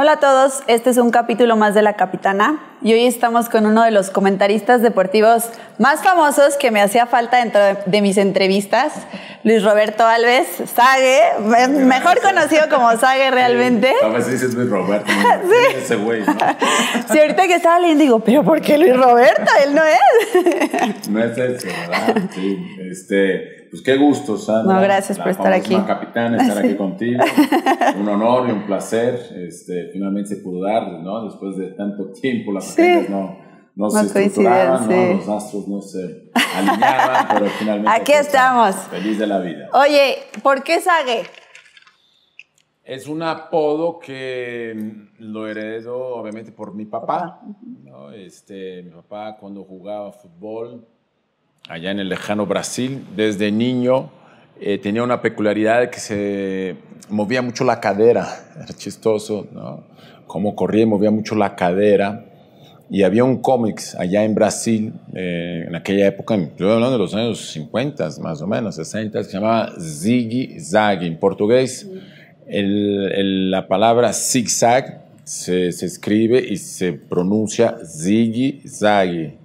Hola a todos, este es un capítulo más de La Capitana y hoy estamos con uno de los comentaristas deportivos más famosos que me hacía falta dentro de, mis entrevistas, Luis Roberto Alves, Sague, mejor conocido como Sague realmente. A veces dices Luis Roberto, sí. ese güey. ¿no? Sí, ahorita que estaba leyendo digo, pero ¿por qué Luis Roberto? Él no es. No es ese, ¿verdad? Sí, este pues qué gusto, Sandra. No, gracias por estar aquí. capitán, estar aquí contigo. un honor y un placer. Este, finalmente se pudo dar, ¿no? Después de tanto tiempo, las sí. no, se estructuraban, los astros no se alineaban, pero finalmente. Aquí pues, estamos. Feliz de la vida. Oye, ¿por qué Sage? Es un apodo que lo heredo, obviamente, por mi papá. ¿no? Este, mi papá, cuando jugaba fútbol, allá en el lejano Brasil. Desde niño eh, tenía una peculiaridad que se movía mucho la cadera, era chistoso, ¿no? Cómo corría movía mucho la cadera. Y había un cómics allá en Brasil, eh, en aquella época, yo hablando de los años 50, más o menos, 60, se llamaba Ziggy Zaggy, En portugués, la palabra zigzag se, se escribe y se pronuncia Ziggy Zaggy.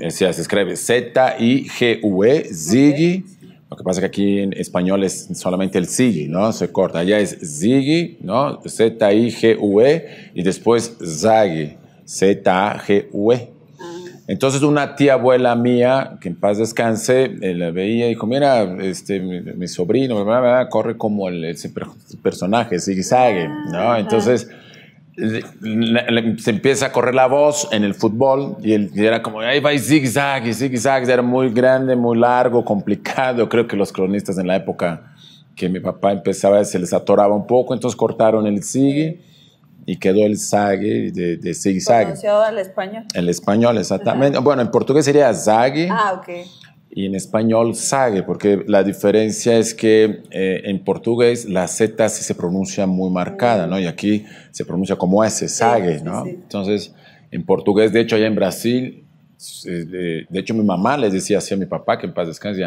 Eh, Se, escribe Z-I-G-U-E, Ziggy. Lo que pasa es que aquí en español es solamente el Ziggy, ¿no? Se corta. Allá es Ziggy, ¿no? Z-I-G-U-E y después Zaggy, Z-A-G-U-E. Ah. Entonces una tía abuela mía, que en paz descanse, eh, la veía y dijo, mira, este, mi, sobrino, corre como el, ese personaje, Ziggy Zaggy, ¿no? Entonces se empieza a correr la voz en el fútbol y, era como, ahí va y zigzag y zigzag, era muy grande, muy largo, complicado. Creo que los cronistas en la época que mi papá empezaba se les atoraba un poco, entonces cortaron el zig y quedó el zag de, de zigzag. Pronunciado español. El español, exactamente. Bueno, en portugués sería zag Ah, ok y en español sague, porque la diferencia es que eh, en portugués la Z sí se pronuncia muy marcada, ¿no? Y aquí se pronuncia como S, zague ¿no? Entonces, en portugués, de hecho, allá en Brasil, eh, de hecho, mi mamá les decía así a mi papá, que en paz descanse,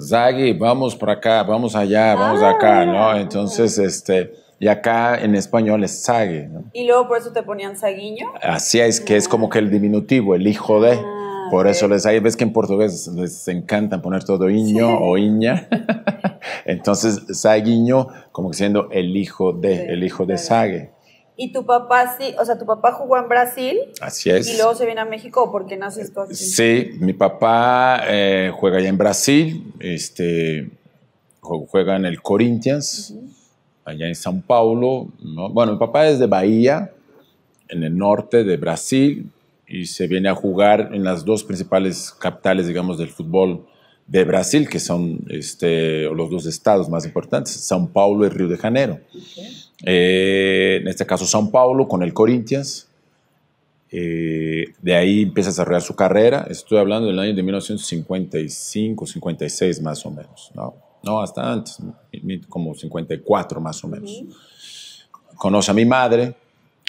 zague, vamos por acá, vamos allá, vamos ah, acá, ¿no? Entonces, este... Y acá en español es Zague, ¿no? Y luego por eso te ponían saguiño. Así es, que es como que el diminutivo, el hijo de. Ah, por eso les hay, ves que en portugués les encanta poner todo iño o iña. Entonces, saguiño, como que siendo el hijo de, el hijo de Y tu papá sí, o sea, tu papá jugó en Brasil. Así es. Y luego se viene a México porque naces tú así. Sí, mi papá eh, juega allá en Brasil, este, juega en el Corinthians, allá en São Paulo. Bueno, mi papá es de Bahía, en el norte de Brasil, y se viene a jugar en las dos principales capitales, digamos, del fútbol de Brasil, que son este, los dos estados más importantes, São Paulo y Río de Janeiro. Eh, en este caso, São Paulo con el Corinthians. Eh, de ahí empieza a desarrollar su carrera. Estoy hablando del año de 1955, 56 más o menos. No, no hasta antes, como 54 más o menos. Conoce a mi madre.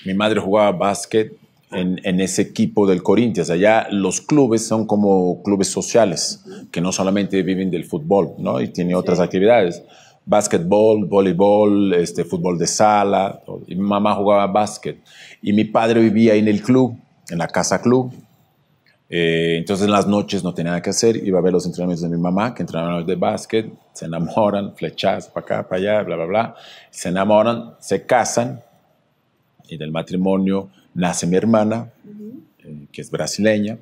Mi madre jugaba básquet en, ese equipo del Corinthians. Allá los clubes son como clubes sociales, que no solamente viven del fútbol, ¿no? Y tienen otras actividades. Básquetbol, voleibol, este, fútbol de sala. mi mamá jugaba básquet. Y mi padre vivía en el club, en la casa club. Eh, entonces en las noches no tenía nada que hacer, iba a ver los entrenamientos de mi mamá, que entrenaban de básquet, se enamoran, flechas para acá, para allá, bla, bla, bla. Se enamoran, se casan y del matrimonio nace mi hermana, eh, que es brasileña,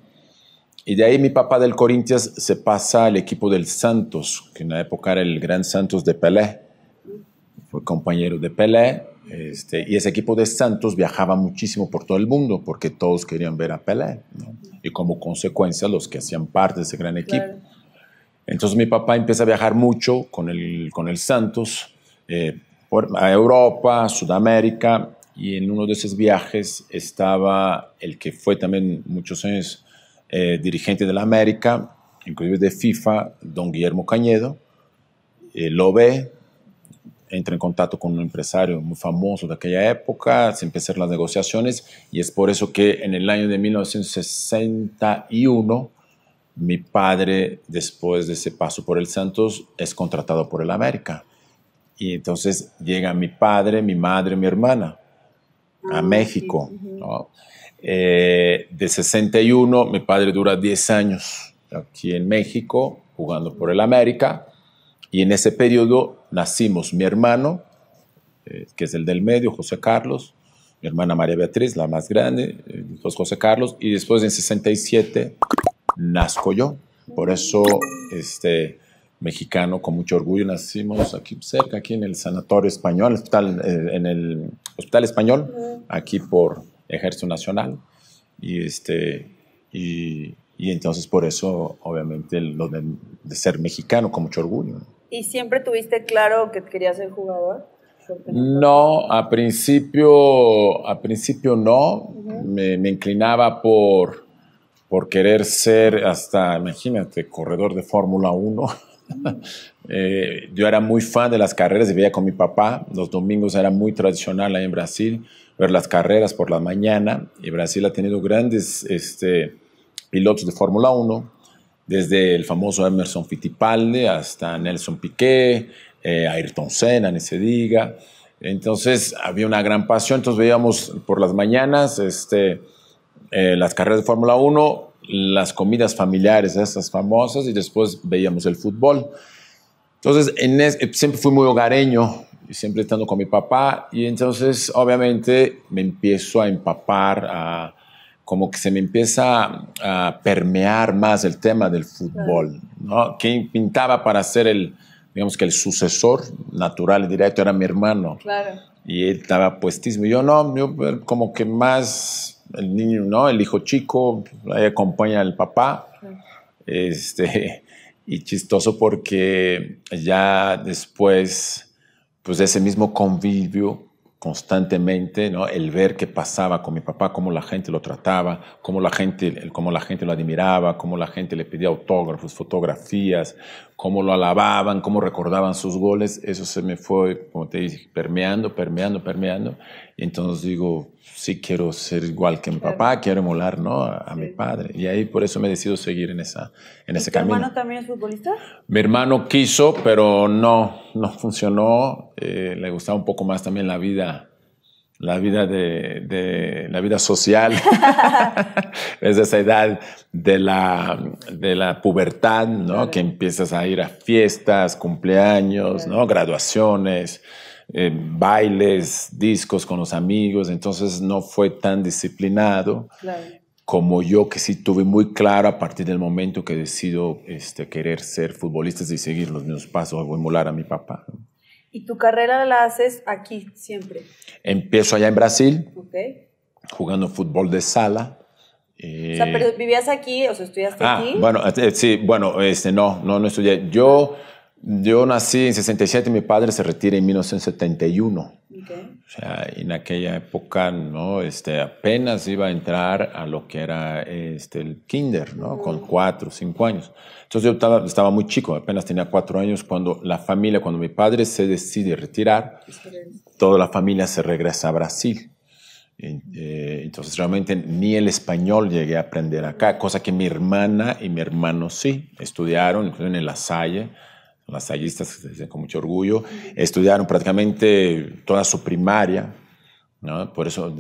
y de ahí mi papá del Corinthians se pasa al equipo del Santos, que en la época era el Gran Santos de Pelé, fue compañero de Pelé, este, y ese equipo de Santos viajaba muchísimo por todo el mundo porque todos querían ver a Pelé, y como consecuencia los que hacían parte de ese gran equipo. Entonces mi papá empieza a viajar mucho con el, con el Santos eh, por, a Europa, Sudamérica, y en uno de esos viajes estaba el que fue también muchos años eh, dirigente de la América, inclusive de FIFA, don Guillermo Cañedo, eh, lo ve, entra en contacto con un empresario muy famoso de aquella época, se empiezan las negociaciones y es por eso que en el año de 1961 mi padre, después de ese paso por el Santos, es contratado por el América. Y entonces llega mi padre, mi madre, mi hermana. Ah, a México. Eh, de 61, mi padre dura 10 años aquí en México jugando por el América. Y en ese periodo nacimos mi hermano, eh, que es el del medio, José Carlos, mi hermana María Beatriz, la más grande, eh, José Carlos, y después en 67 nazco yo. Por eso, este mexicano, con mucho orgullo, nacimos aquí cerca, aquí en el Sanatorio Español, eh, en el Hospital Español aquí por Ejército Nacional. Y, este, y, entonces por eso, obviamente, lo de, ser mexicano con mucho orgullo. ¿Y siempre tuviste claro que querías ser jugador? No, a principio, a principio no. me, inclinaba por, por querer ser hasta, imagínate, corredor de Fórmula 1. Eh, yo era muy fan de las carreras vivía con mi papá. Los domingos era muy tradicional ahí en Brasil ver las carreras por la mañana. Y Brasil ha tenido grandes este, pilotos de Fórmula 1, desde el famoso Emerson Fittipaldi hasta Nelson Piquet, eh, Ayrton Senna, ni se diga. Entonces había una gran pasión, entonces veíamos por las mañanas este, eh, las carreras de Fórmula 1, las comidas familiares, esas famosas, y después veíamos el fútbol. Entonces siempre fui muy hogareño, siempre estando con mi papá y entonces obviamente me empiezo a empapar, a, como que se me empieza a permear más el tema del fútbol, ¿no? ¿Quién pintaba para ser el, digamos que el sucesor natural y directo era mi hermano? Claro. Y él estaba puestísimo. Yo no, yo como que más el niño, ¿no? El hijo chico, ahí acompaña al papá. Este, y chistoso porque ya después pues ese mismo convivio constantemente, ¿no? el ver qué pasaba con mi papá, cómo la gente lo trataba, cómo la gente, cómo la gente lo admiraba, cómo la gente le pedía autógrafos, fotografías, cómo lo alababan, cómo recordaban sus goles, eso se me fue, como te dije, permeando, permeando, permeando, y entonces digo, sí quiero ser igual que mi papá, quiero emular ¿no? a, mi padre. Y ahí por eso me decido seguir en, esa, en ese camino. ¿Tu hermano también es futbolista? Mi hermano quiso, pero no, no funcionó. Eh, le gustaba un poco más también la vida. La vida, de, la vida social, es esa edad de la, de la pubertad, ¿no? Que empiezas a ir a fiestas, cumpleaños, ¿no? Graduaciones. Eh, bailes, discos con los amigos, entonces no fue tan disciplinado como yo que sí tuve muy claro a partir del momento que decido este, querer ser futbolista y seguir los mismos pasos o emular a mi papá. ¿Y tu carrera la haces aquí siempre? Empiezo allá en Brasil, jugando fútbol de sala. Eh, pero vivías aquí, o sea, estudiaste ah, aquí. Bueno, eh, sí, bueno, este, no, no, no estudié. Yo... Ah. Yo nací en 67, mi padre se retira en 1971. O sea, en aquella época, ¿no? Este, apenas iba a entrar a lo que era este, el kinder, ¿no? Con cuatro, cinco años. Entonces yo estaba, muy chico, apenas tenía cuatro años cuando la familia, cuando mi padre se decide retirar, toda la familia se regresa a Brasil. Eh, entonces realmente ni el español llegué a aprender acá, cosa que mi hermana y mi hermano sí estudiaron, en La Salle lasallistas, que con mucho orgullo, estudiaron prácticamente toda su primaria, ¿no? Por eso,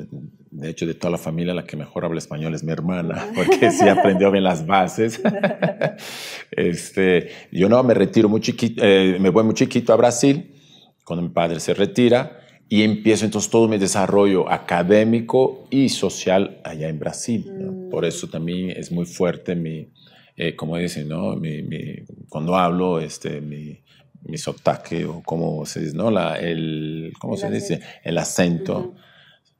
de hecho, de toda la familia, la que mejor habla español es mi hermana, porque sí aprendió bien las bases. este, yo no, me retiro muy chiquito, eh, me voy muy chiquito a Brasil, cuando mi padre se retira, y empiezo entonces todo mi desarrollo académico y social allá en Brasil. Mm. Por eso también es muy fuerte mi, eh, como dicen, ¿no? Mi, cuando hablo, este, mi, sotaque, o como se dice, ¿no? La, el, ¿Cómo se dice? El acento,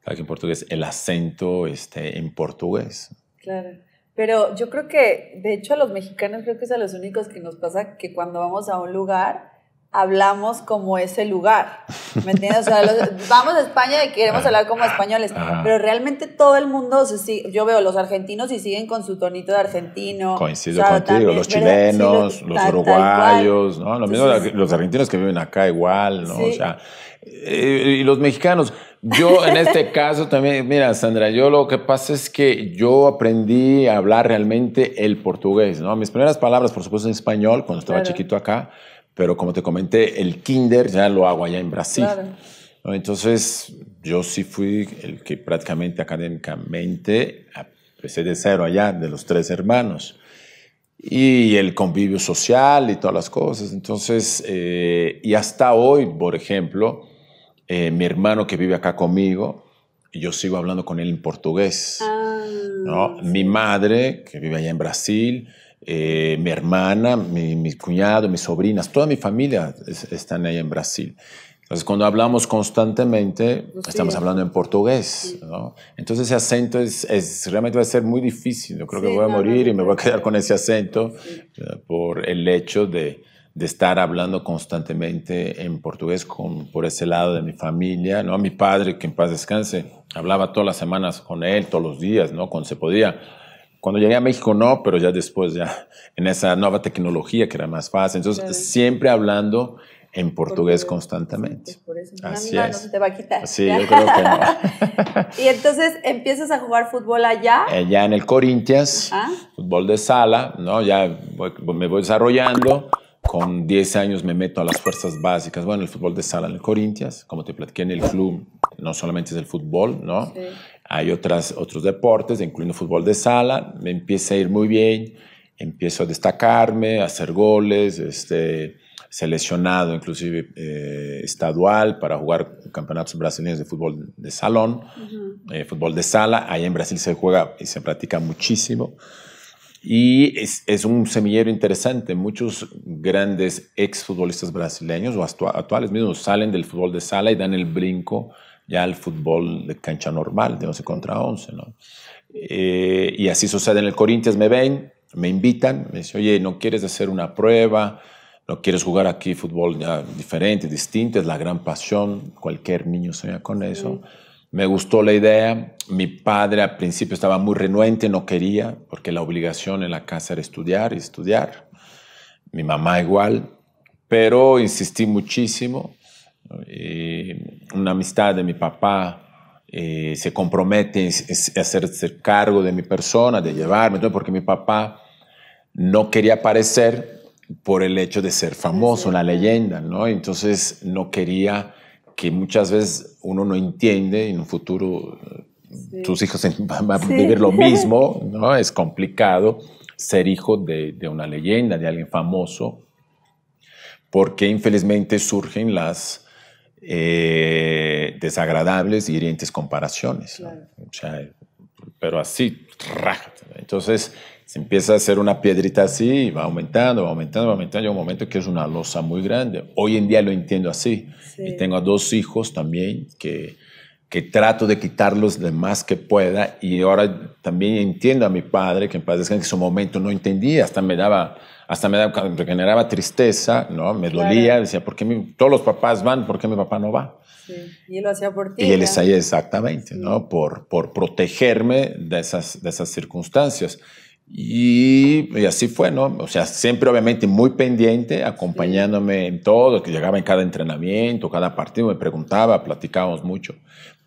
aquí en portugués, el acento este, en portugués. Claro. Pero yo creo que, de hecho, a los mexicanos creo que es a los únicos que nos pasa que cuando vamos a un lugar, hablamos como ese lugar. ¿Me entiendes? O sea, vamos a España y queremos hablar como españoles, pero realmente todo el mundo, yo veo los argentinos y siguen con su tonito de argentino. Coincido contigo, los chilenos, los, uruguayos, los argentinos que viven acá igual, ¿no? O sea, eh, y, los mexicanos. Yo en este caso también, mira, Sandra, yo lo que pasa es que yo aprendí a hablar realmente el portugués, ¿no? Mis primeras palabras, por supuesto, en español, cuando estaba chiquito acá, pero como te comenté, el kinder ya lo hago allá en Brasil. Entonces, yo sí fui el que prácticamente académicamente empecé de cero allá, de los tres hermanos. Y el convivio social y todas las cosas. Entonces, eh, y hasta hoy, por ejemplo, eh, mi hermano que vive acá conmigo, yo sigo hablando con él en portugués. Ah, mi madre, que vive allá en Brasil, eh, mi hermana, mi, cuñado, mis sobrinas, toda mi familia están ahí en Brasil. Entonces, cuando hablamos constantemente, estamos hablando en portugués. Entonces, ese acento es, realmente va a ser muy difícil. Yo creo que voy a morir y me voy a quedar con ese acento eh, por el hecho de, estar hablando constantemente en portugués con, por ese lado de mi familia. ¿no? Mi padre, que en paz descanse, hablaba todas las semanas con él, todos los días, ¿no? cuando se podía cuando llegué a México no, pero ya después, ya en esa nueva tecnología que era más fácil. Entonces, siempre hablando en portugués, constantemente. por eso. Así te va a quitar. Sí, yo creo que no. y entonces empiezas a jugar fútbol allá. Eh, allá en el Corinthians, ah. fútbol de sala, ¿no? Ya me voy desarrollando. Con 10 años me meto a las fuerzas básicas. Bueno, el fútbol de sala en el Corinthians, como te platiqué en el club, no solamente es el fútbol, ¿no? Sí hay otras, otros deportes, incluyendo fútbol de sala, me empieza a ir muy bien, empiezo a destacarme, a hacer goles, este, seleccionado inclusive eh, estadual para jugar campeonatos brasileños de fútbol de salón, eh, fútbol de sala, ahí en Brasil se juega y se practica muchísimo. Y es, es un semillero interesante, muchos grandes exfutbolistas brasileños o actuales mismos salen del fútbol de sala y dan el brinco ya el fútbol de cancha normal, de 11 contra 11. ¿no? Eh, y así sucede en el Corinthians, me ven, me invitan, me dicen, oye, ¿no quieres hacer una prueba? ¿No quieres jugar aquí fútbol ya diferente, distinto? Es la gran pasión, cualquier niño sueña con eso. Me gustó la idea, mi padre al principio estaba muy renuente, no quería, porque la obligación en la casa era estudiar y estudiar. Mi mamá igual, pero insistí muchísimo eh, una amistad de mi papá eh, se compromete a hacerse cargo de mi persona, de llevarme, porque mi papá no quería aparecer por el hecho de ser famoso, una leyenda, ¿no? Entonces no quería que muchas veces uno no entiende en un futuro tus hijos van a vivir lo mismo, ¿no? Es complicado ser hijo de, una leyenda, de alguien famoso, porque infelizmente surgen las eh, desagradables y hirientes comparaciones. pero así, entonces se empieza a hacer una piedrita así, y va aumentando, va aumentando, va aumentando, y un momento que es una losa muy grande. Hoy en día lo entiendo así. Y tengo dos hijos también que, que trato de quitarlos de más que pueda, y ahora también entiendo a mi padre, que en que en su momento no entendía, hasta me daba hasta me, generaba tristeza, ¿no? Me dolía, decía, ¿por qué todos los papás van? ¿Por qué mi papá no va? Y él lo hacía por ti. Y él sabía exactamente, ¿no? Por, por protegerme de esas, esas circunstancias. Y, y, así fue, ¿no? O sea, siempre obviamente muy pendiente, acompañándome en todo, que llegaba en cada entrenamiento, cada partido, me preguntaba, platicábamos mucho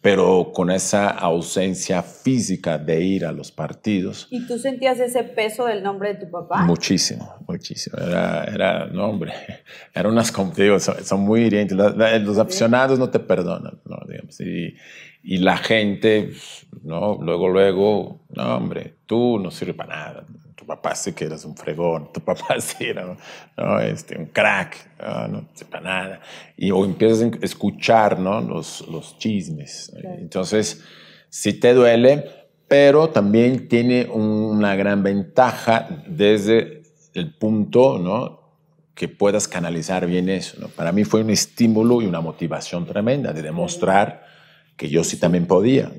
pero con esa ausencia física de ir a los partidos. ¿Y tú sentías ese peso del nombre de tu papá? Muchísimo, muchísimo. Era, era no hombre, eran unas, son, muy hirientes. Los, aficionados no te perdonan, ¿no? Digamos, y, y, la gente, ¿no? Luego, luego, no hombre, tú no sirves para nada papá sé que eras un fregón, tu papá sí era este, un crack, no, sé sepa nada. Y, o empiezas a escuchar ¿no? los, los chismes. Entonces, sí te duele, pero también tiene una gran ventaja desde el punto ¿no? que puedas canalizar bien eso. ¿no? Para mí fue un estímulo y una motivación tremenda de demostrar que yo sí también podía.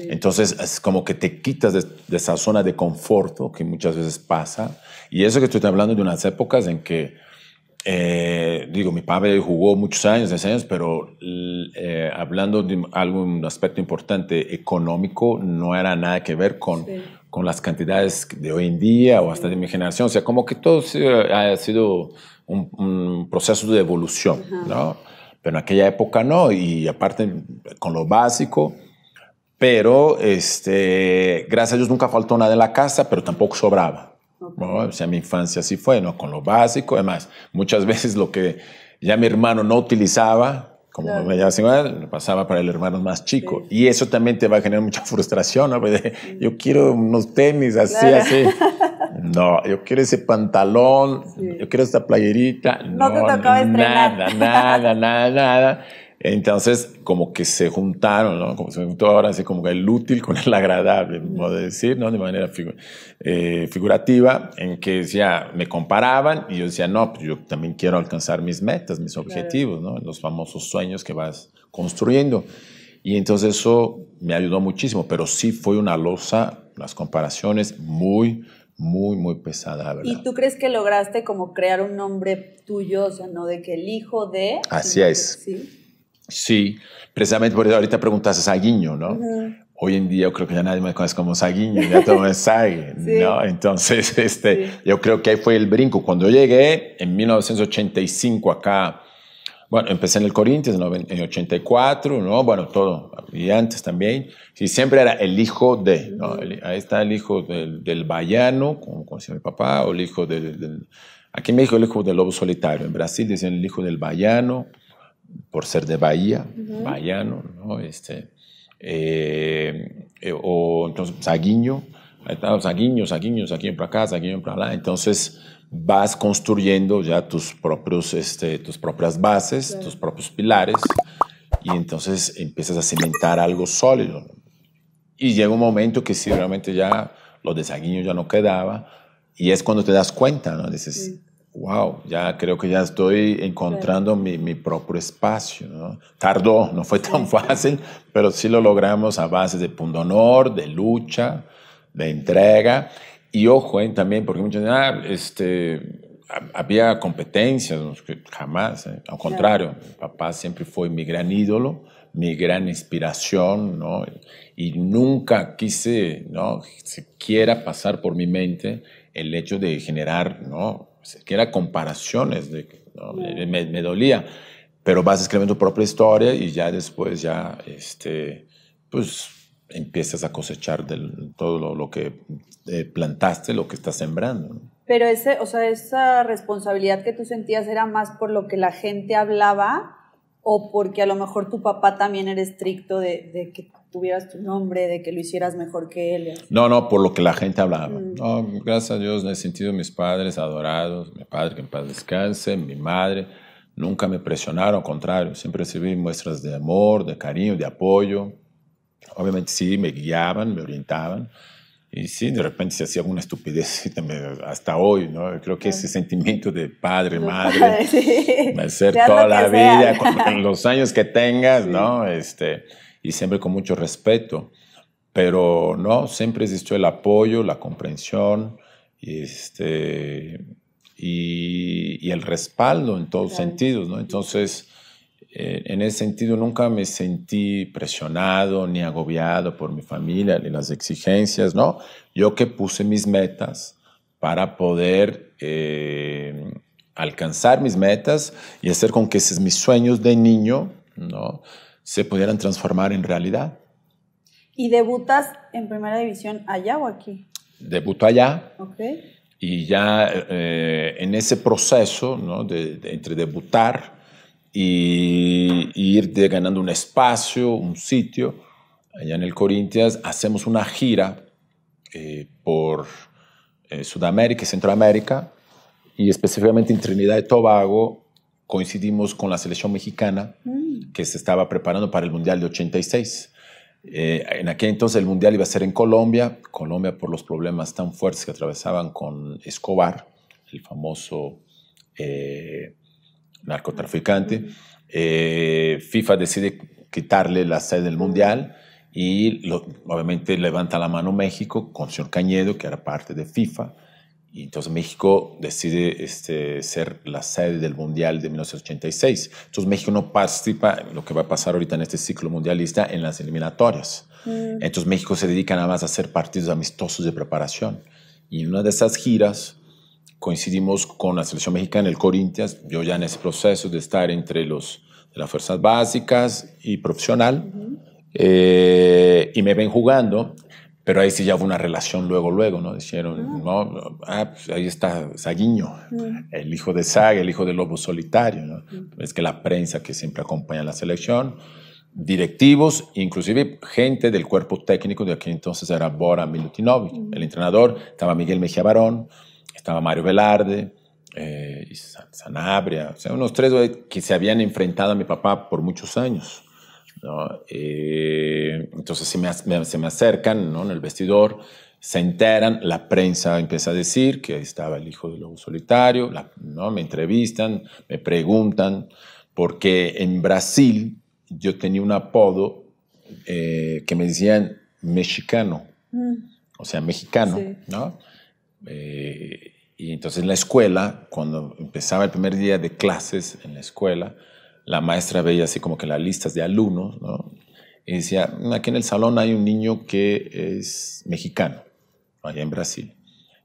Entonces es como que te quitas de, esa zona de conforto que muchas veces pasa. Y eso que estoy hablando de unas épocas en que, eh, digo, mi padre jugó muchos años, 10 pero eh, hablando de algún aspecto importante económico, no era nada que ver con... con las cantidades de hoy en día o hasta de mi generación, o sea, como que todo ha sido un, proceso de evolución, ¿no? pero en aquella época no, y aparte con lo básico, pero este, gracias a Dios nunca faltó nada en la casa, pero tampoco sobraba. O sea, mi infancia así fue, ¿no? Con lo básico, además, muchas veces lo que ya mi hermano no utilizaba, como claro. me lo pasaba para el hermano más chico. Y eso también te va a generar mucha frustración, ¿no? Pues yo quiero unos tenis así, así. No, yo quiero ese pantalón, yo quiero esta playerita. No, nada, Nada, nada, nada. Entonces, como que se juntaron, ¿no? Como se juntó ahora, así como que el útil con el agradable, modo de decir, ¿no? De manera eh, figurativa, en que decía, me comparaban y yo decía, no, pues yo también quiero alcanzar mis metas, mis objetivos, ¿no? Los famosos sueños que vas construyendo. Y entonces eso me ayudó muchísimo, pero sí fue una losa, las comparaciones muy muy, muy pesada, verdad. ¿Y tú crees que lograste como crear un nombre tuyo, o sea, no de que el hijo de... Así es. sí. Sí, precisamente por eso ahorita preguntas a Saguiño, ¿no? Hoy en día yo creo que ya nadie me conoce como Saguiño, ya todo es Sague, ¿no? Entonces, este, yo creo que ahí fue el brinco. Cuando llegué en 1985 acá bueno, empecé en el Corintios en 84, ¿no? Bueno, todo. Y antes también. y siempre era el hijo de, ¿no? ahí está el hijo del, del vallano, como, como, mi papá, o el hijo del, Aquí en México el hijo del lobo solitario. En Brasil decían el hijo del vallano, por ser de Bahía, vallano, ¿no? Este, eh, eh, o entonces, saguiño. Ahí está, saguiño, saguiño, saguiño para acá, saguiño para allá. Entonces vas construyendo ya tus, propios, este, tus propias bases, tus propios pilares, y entonces empiezas a cimentar algo sólido. Y llega un momento que sí, realmente ya los desaguiños ya no quedaba, y es cuando te das cuenta, ¿no? Dices, wow, ya creo que ya estoy encontrando mi, mi, propio espacio, ¿no? Tardó, no fue tan fácil, pero sí lo logramos a base de pundonor, de lucha, de entrega, y ojo, eh, también, porque muchos ah, este, había competencias, jamás, eh. al contrario, mi papá siempre fue mi gran ídolo, mi gran inspiración, Y nunca quise, ¿no? Siquiera pasar por mi mente el hecho de generar, ¿no? Siquiera comparaciones, de, me, dolía, pero vas escribiendo tu propia historia y ya después ya, este, pues empiezas a cosechar de todo lo, que eh, plantaste, lo que estás sembrando. Pero ese, o sea, esa responsabilidad que tú sentías era más por lo que la gente hablaba o porque a lo mejor tu papá también era estricto de, que tuvieras tu nombre, de que lo hicieras mejor que él. No, no, por lo que la gente hablaba. Mm. No, gracias a Dios, no he sentido mis padres adorados, mi padre que en paz descanse, mi madre, nunca me presionaron, al contrario, siempre recibí muestras de amor, de cariño, de apoyo obviamente sí, me guiaban, me orientaban. Y sí, de repente se hacía alguna estupidez hasta hoy, ¿no? Creo que ese sentimiento de padre, madre, merecer toda la vida, con los años que tengas, ¿no? Este, y siempre con mucho respeto. Pero no, siempre existió el apoyo, la comprensión y, este, y, el respaldo en todos sentidos, ¿no? Entonces, eh, en ese sentido nunca me sentí presionado ni agobiado por mi familia ni las exigencias, ¿no? Yo que puse mis metas para poder eh, alcanzar mis metas y hacer con que esos mis sueños de niño, ¿no? Se pudieran transformar en realidad. ¿Y debutas en primera división allá o aquí? Debuto allá. Y ya eh, en ese proceso, ¿no? de, entre debutar y, ir ganando un espacio, un sitio. Allá en el Corinthians hacemos una gira eh, por eh, Sudamérica y Centroamérica y específicamente en Trinidad y Tobago coincidimos con la selección mexicana mm. que se estaba preparando para el Mundial de 86. Eh, en aquel entonces el Mundial iba a ser en Colombia, Colombia por los problemas tan fuertes que atravesaban con Escobar, el famoso narcotraficante. Eh, FIFA decide quitarle la sede del Mundial y obviamente levanta la mano México con señor Cañedo, que era parte de FIFA. Y entonces México decide este, ser la sede del Mundial de 1986. Entonces México no participa lo que va a pasar ahorita en este ciclo mundialista en las eliminatorias. Mm. Entonces México se dedica nada más a hacer partidos amistosos de preparación. Y en una de esas giras coincidimos con la selección mexicana, en el Corinthians, yo ya en ese proceso de estar entre los de las fuerzas básicas y profesional, eh, y me ven jugando, pero ahí sí ya hubo una relación luego, luego, ¿no? Dijeron, ah. no, ah, pues ahí está Saguiño, mm. el hijo de Zague, el hijo del lobo solitario, ¿no? Mm. Es que la prensa que siempre acompaña a la selección, directivos, inclusive gente del cuerpo técnico de aquel entonces era Bora Milutinovich, mm. el entrenador, estaba Miguel Mejía Barón, estaba Mario Velarde, eh, Sanabria, sea, unos tres que se habían enfrentado a mi papá por muchos años. Eh, entonces se me, se me acercan ¿no? en el vestidor, se enteran, la prensa empieza a decir que estaba el hijo del lobo solitario, me entrevistan, me preguntan, porque en Brasil yo tenía un apodo eh, que me decían mexicano, mm. o sea, mexicano, ¿no? Y entonces en la escuela, cuando empezaba el primer día de clases en la escuela, la maestra veía así como que las listas de alumnos, ¿no? Y decía, aquí en el salón hay un niño que es mexicano, allá en Brasil.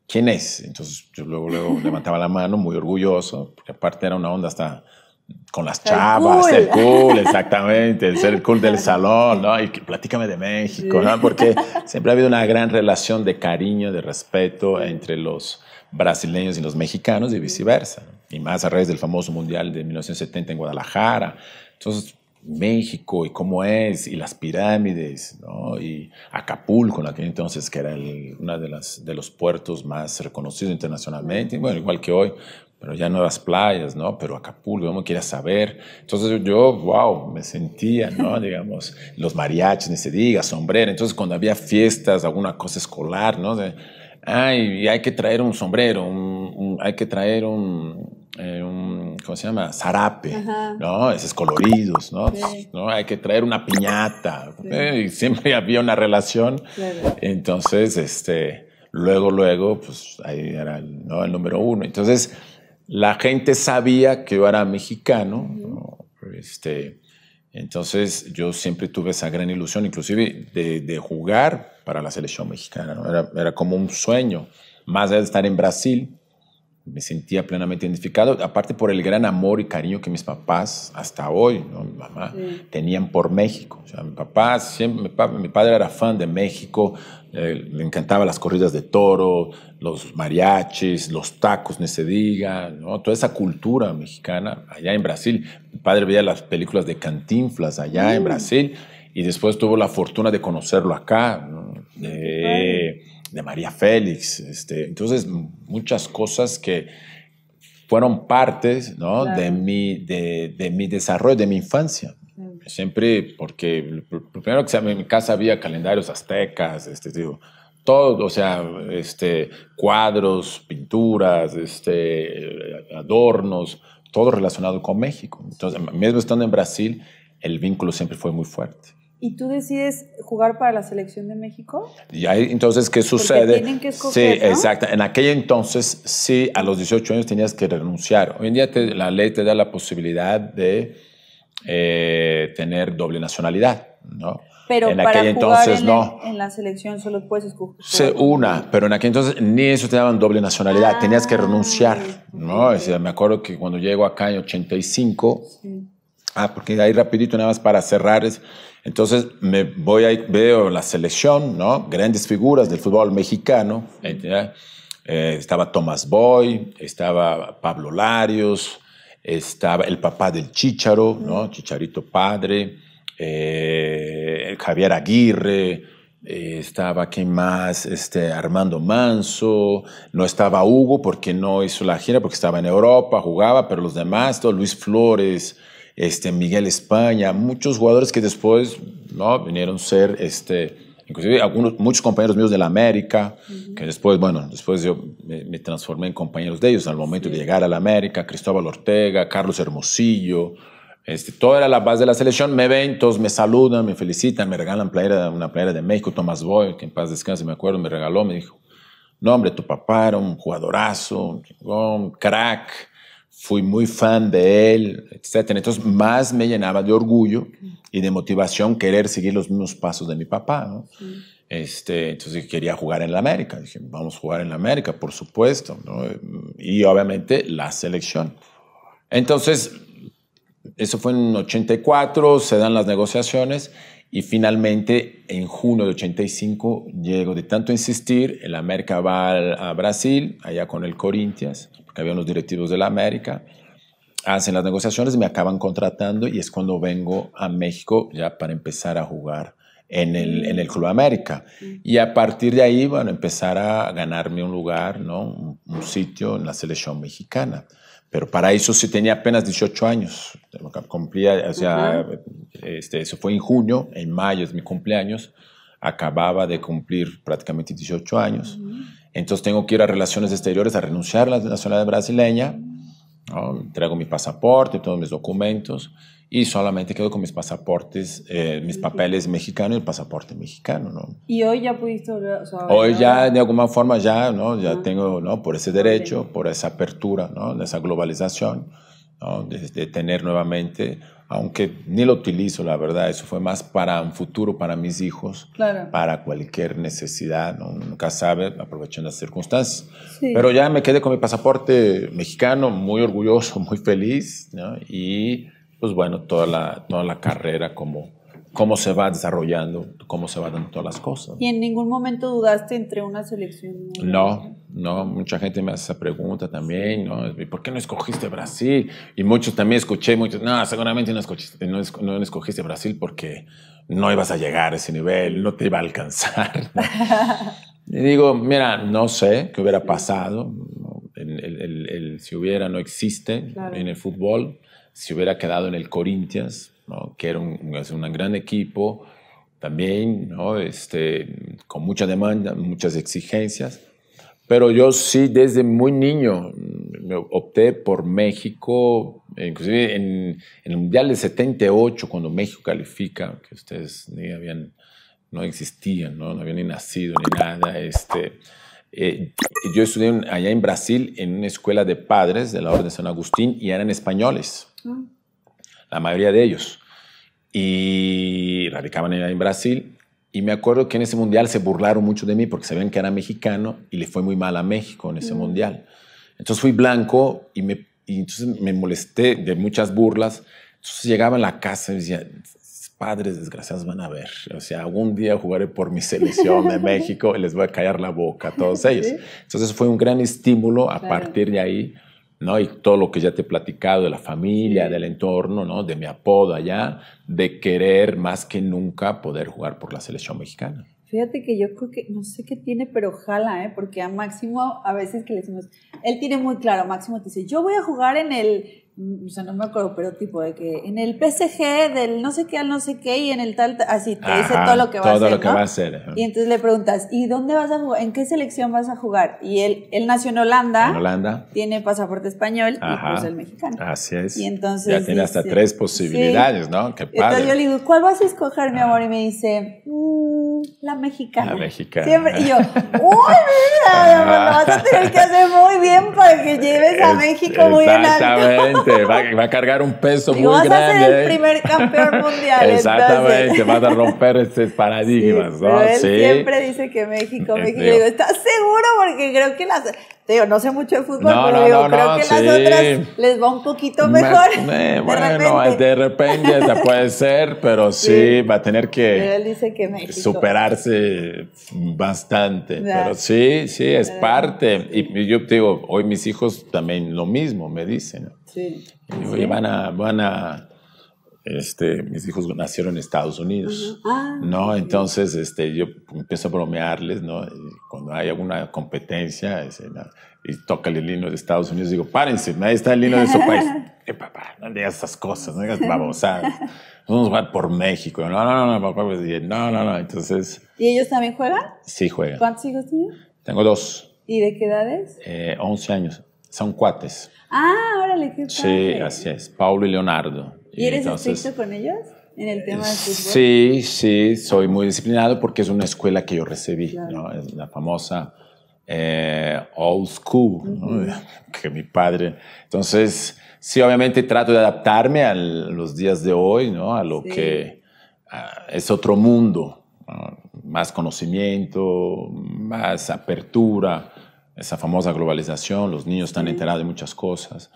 ¿Quién es? Entonces yo luego, luego levantaba la mano, muy orgulloso, porque aparte era una onda hasta con las chavas, el cool. cool, exactamente, el ser cool del salón, ¿no? Y platícame de México, ¿no? Porque siempre ha habido una gran relación de cariño, de respeto entre los brasileños y los mexicanos y viceversa. Y más a raíz del famoso Mundial de 1970 en Guadalajara. Entonces, México y cómo es, y las pirámides, ¿no? y Acapulco en aquel entonces, que era uno de, las, de los puertos más reconocidos internacionalmente, bueno, igual que hoy, pero ya nuevas playas, ¿no? Pero Acapulco, ¿cómo quieres saber. Entonces yo, wow, me sentía, ¿no? Digamos, los mariachis, ni se diga, sombrero. Entonces cuando había fiestas, alguna cosa escolar, ¿no? ay, hay que traer un sombrero, hay que traer eh, un, ¿cómo se llama? Zarape, ¿no? Esos coloridos, ¿no? Hay que traer una piñata. Eh, siempre había una relación. Entonces, este, luego, luego, pues ahí era el, número uno. Entonces, la gente sabía que yo era mexicano, este, entonces yo siempre tuve esa gran ilusión, inclusive de jugar para la selección mexicana, era, era, como un sueño, más allá de estar en Brasil, me sentía plenamente identificado, aparte por el gran amor y cariño que mis papás, hasta hoy, mi mamá, tenían por México. O mi siempre, mi, padre era fan de México, eh, le encantaban las corridas de toro, los mariachis, los tacos, ni se diga, toda esa cultura mexicana allá en Brasil. Mi padre veía las películas de Cantinflas allá en mm. Brasil y después tuvo la fortuna de conocerlo acá, de, María Félix. Este, entonces, muchas cosas que fueron partes ¿no? de, mi, de, mi desarrollo, de mi infancia. Siempre, porque primero que se en mi casa había calendarios aztecas, este, digo, todo, o sea, este, cuadros, pinturas, este, adornos, todo relacionado con México. Entonces, mismo estando en Brasil, el vínculo siempre fue muy fuerte. ¿Y tú decides jugar para la selección de México? Y ahí entonces, ¿qué sucede? sí, exacto. En aquel entonces, sí, a los 18 años tenías que renunciar. Hoy en día la ley te da la posibilidad de eh, tener doble nacionalidad, ¿no? Pero en para jugar entonces en no. la selección solo puedes escoger. Se una, pero en aquel entonces ni eso te daban doble nacionalidad, tenías que ah, renunciar, ¿no? me acuerdo que cuando llego acá en 85, sí Ah, porque ahí rapidito nada más para cerrar. entonces me voy ahí, veo la selección, ¿no? Grandes figuras del fútbol mexicano. Eh, estaba Tomás Boy, estaba Pablo Larios, estaba el papá del Chicharo, ¿no? Chicharito Padre, eh, Javier Aguirre, eh, estaba, ¿quién más? Este, Armando Manso, no estaba Hugo porque no hizo la gira, porque estaba en Europa, jugaba, pero los demás, todo Luis Flores, este, Miguel España, muchos jugadores que después ¿no? vinieron a ser, este, inclusive algunos, muchos compañeros míos de la América, que después, bueno, después yo me, transformé en compañeros de ellos al momento de llegar a la América, Cristóbal Ortega, Carlos Hermosillo, este, toda era la base de la selección, me ven, todos me saludan, me felicitan, me regalan playera, una playera de México, Tomás Boy, que en paz descanse, me acuerdo, me regaló, me dijo, no hombre, tu papá era un jugadorazo, un crack, fui muy fan de él, etc. Entonces, más me llenaba de orgullo y de motivación querer seguir los mismos pasos de mi papá. ¿no? Este, entonces, quería jugar en la América. Dije, vamos a jugar en la América, por supuesto. Y obviamente la selección. Entonces, eso fue en 84, se dan las negociaciones y finalmente en junio de 85 llego de tanto insistir, el América va a Brasil, allá con el Corinthians porque había unos directivos de la América, hacen las negociaciones, me acaban contratando y es cuando vengo a México ya para empezar a jugar en el, en el Club América. Y a partir de ahí, bueno, empezar a ganarme un lugar, ¿no? Un, sitio en la selección mexicana. Pero para eso sí tenía apenas 18 años. Cumplía, o sea, este, eso fue en junio, en mayo es mi cumpleaños. Acababa de cumplir prácticamente 18 años. Entonces tengo que ir a Relaciones Exteriores a renunciar a la nacionalidad brasileña, traigo mi pasaporte, todos mis documentos y solamente quedo con mis pasaportes, eh, mis papeles mexicanos y el pasaporte mexicano, ¿no? Y hoy ya pudiste Hoy ya de alguna forma ya, ¿no? Ya ah. tengo, ¿no? Por ese derecho, por esa apertura, ¿no? De esa globalización, ¿no? de tener nuevamente aunque ni lo utilizo, la verdad, eso fue más para un futuro, para mis hijos, para cualquier necesidad, nunca sabe, aprovechando las circunstancias. Pero ya me quedé con mi pasaporte mexicano, muy orgulloso, muy feliz, y pues bueno, toda la, toda la carrera como cómo se va desarrollando, cómo se van todas las cosas. ¿Y en ningún momento dudaste entre una selección? no, no, mucha gente me hace esa pregunta también, ¿no? ¿Por qué no escogiste Brasil? Y muchos también escuché, muchos, no, seguramente no escogiste, Brasil porque no ibas a llegar a ese nivel, no te iba a alcanzar. y digo, mira, no sé qué hubiera pasado, el, si hubiera no existe en el fútbol, si hubiera quedado en el Corinthians, que era un, gran equipo también, ¿no? este, con mucha demanda, muchas exigencias. Pero yo sí, desde muy niño, me opté por México, e inclusive en, el Mundial del 78, cuando México califica, que ustedes ni habían, no existían, no, no habían ni nacido ni nada. Este, eh, yo estudié allá en Brasil en una escuela de padres de la Orden de San Agustín y eran españoles, ah. la mayoría de ellos y radicaban en Brasil. Y me acuerdo que en ese mundial se burlaron mucho de mí porque sabían que era mexicano y le fue muy mal a México en ese mm. mundial. Entonces fui blanco y, me, entonces me molesté de muchas burlas. Entonces llegaba a la casa y decía, padres desgraciados van a ver. O sea, algún día jugaré por mi selección de México y les voy a callar la boca a todos ellos. Entonces fue un gran estímulo a partir de ahí ¿no? Y todo lo que ya te he platicado de la familia, del entorno, ¿no? De mi apodo allá, de querer más que nunca poder jugar por la selección mexicana. Fíjate que yo creo que, no sé qué tiene, pero jala, ¿eh? Porque a Máximo, a veces que le decimos, él tiene muy claro, Máximo te dice, yo voy a jugar en el o sea, no me acuerdo, pero tipo de que en el PSG del no sé qué al no sé qué y en el tal, así te dice todo lo que va a hacer. Todo lo que va a hacer. Y entonces le preguntas, ¿y dónde vas a jugar? ¿En qué selección vas a jugar? Y él, nació en Holanda. Holanda. Tiene pasaporte español y pues el mexicano. Así es. Y entonces. Ya tiene hasta tres posibilidades, ¿no? Qué padre. Entonces yo le digo, ¿cuál vas a escoger, mi amor? Y me dice, mm, la mexicana. La mexicana. Siempre. Y yo, ¡Uy, mira! Lo vas a tener que hacer muy bien para que lleves a México muy en Exactamente. Va, a cargar un peso muy grande. vas a ser el ¿eh? primer campeón mundial. Exactamente. Vas a romper estos paradigmas. ¿no? él siempre dice que México, eh, México. Digo, ¿estás seguro? Porque creo que las te no sé mucho de fútbol, pero no, creo que las otras les va un poquito mejor. de bueno, repente. de repente puede ser, pero sí, va a tener que, superarse bastante. Pero sí, sí, es parte. Y yo te digo, hoy mis hijos también lo mismo me dicen. Sí. Y van a, van a este, mis hijos nacieron en Estados Unidos, ah, ¿no? Entonces, este, yo empiezo a bromearles, ¿no? cuando hay alguna competencia y toca el himno de Estados Unidos, digo, párense, ahí está el himno de su país. Eh, papá, no digas esas cosas, no digas babosadas. Vamos a jugar por México. No, no, no, no, papá, pues, no, no, no, entonces... ¿Y ellos también juegan? Sí, juegan. ¿Cuántos hijos tienen? Tengo dos. ¿Y de qué edades? Eh, 11 años. Son cuates. Ah, órale, qué padre. Sí, así es. Paulo y Leonardo. ¿Y eres estricto con ellos? En el tema del fútbol. Sí, sí, soy muy disciplinado porque es una escuela que yo recibí, ¿no? la famosa eh, old school, que mi padre. Entonces, sí, obviamente trato de adaptarme a los días de hoy, ¿no? A lo que es otro mundo, más conocimiento, más apertura, esa famosa globalización, los niños están enterados de muchas cosas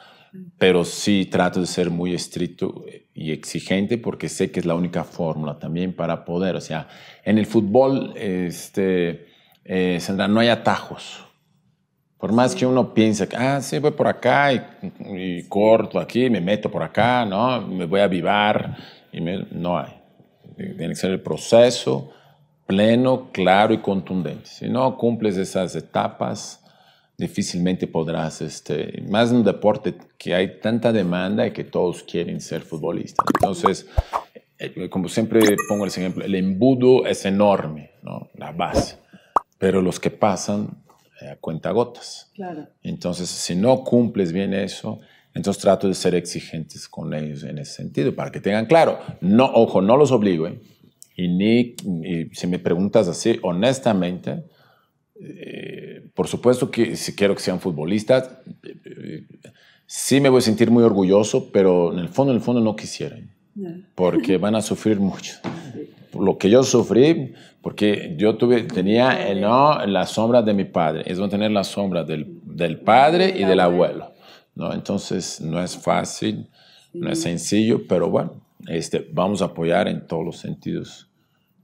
pero sí trato de ser muy estricto eh, y exigente porque sé que es la única fórmula también para poder. O sea, en el fútbol, este, eh, Sandra, no hay atajos. Por más que uno piense, ah, sí, voy por acá y, corto aquí, me meto por acá, ¿no? Me voy a avivar. Y no hay. Eh, tiene que ser el proceso pleno, claro y contundente. Si no cumples esas etapas, difícilmente podrás, este, más en un deporte que hay tanta demanda y que todos quieren ser futbolistas. Entonces, eh, como siempre pongo el ejemplo, el embudo es enorme, ¿no? la base, pero los que pasan eh, a cuenta gotas. Entonces, si no cumples bien eso, entonces trato de ser exigentes con ellos en ese sentido, para que tengan claro. No, ojo, no los obligo. ¿eh? Y ni, si me preguntas así, honestamente, eh, por supuesto que si quiero que sean futbolistas, sí me voy a sentir muy orgulloso, pero en el fondo, en el fondo no quisieran, porque van a sufrir mucho. lo que yo sufrí, porque yo tuve, tenía eh, no, la sombra de mi padre, es van a tener la sombra del, padre y del abuelo, ¿no? Entonces no es fácil, no es sencillo, pero bueno, este, vamos a apoyar en todos los sentidos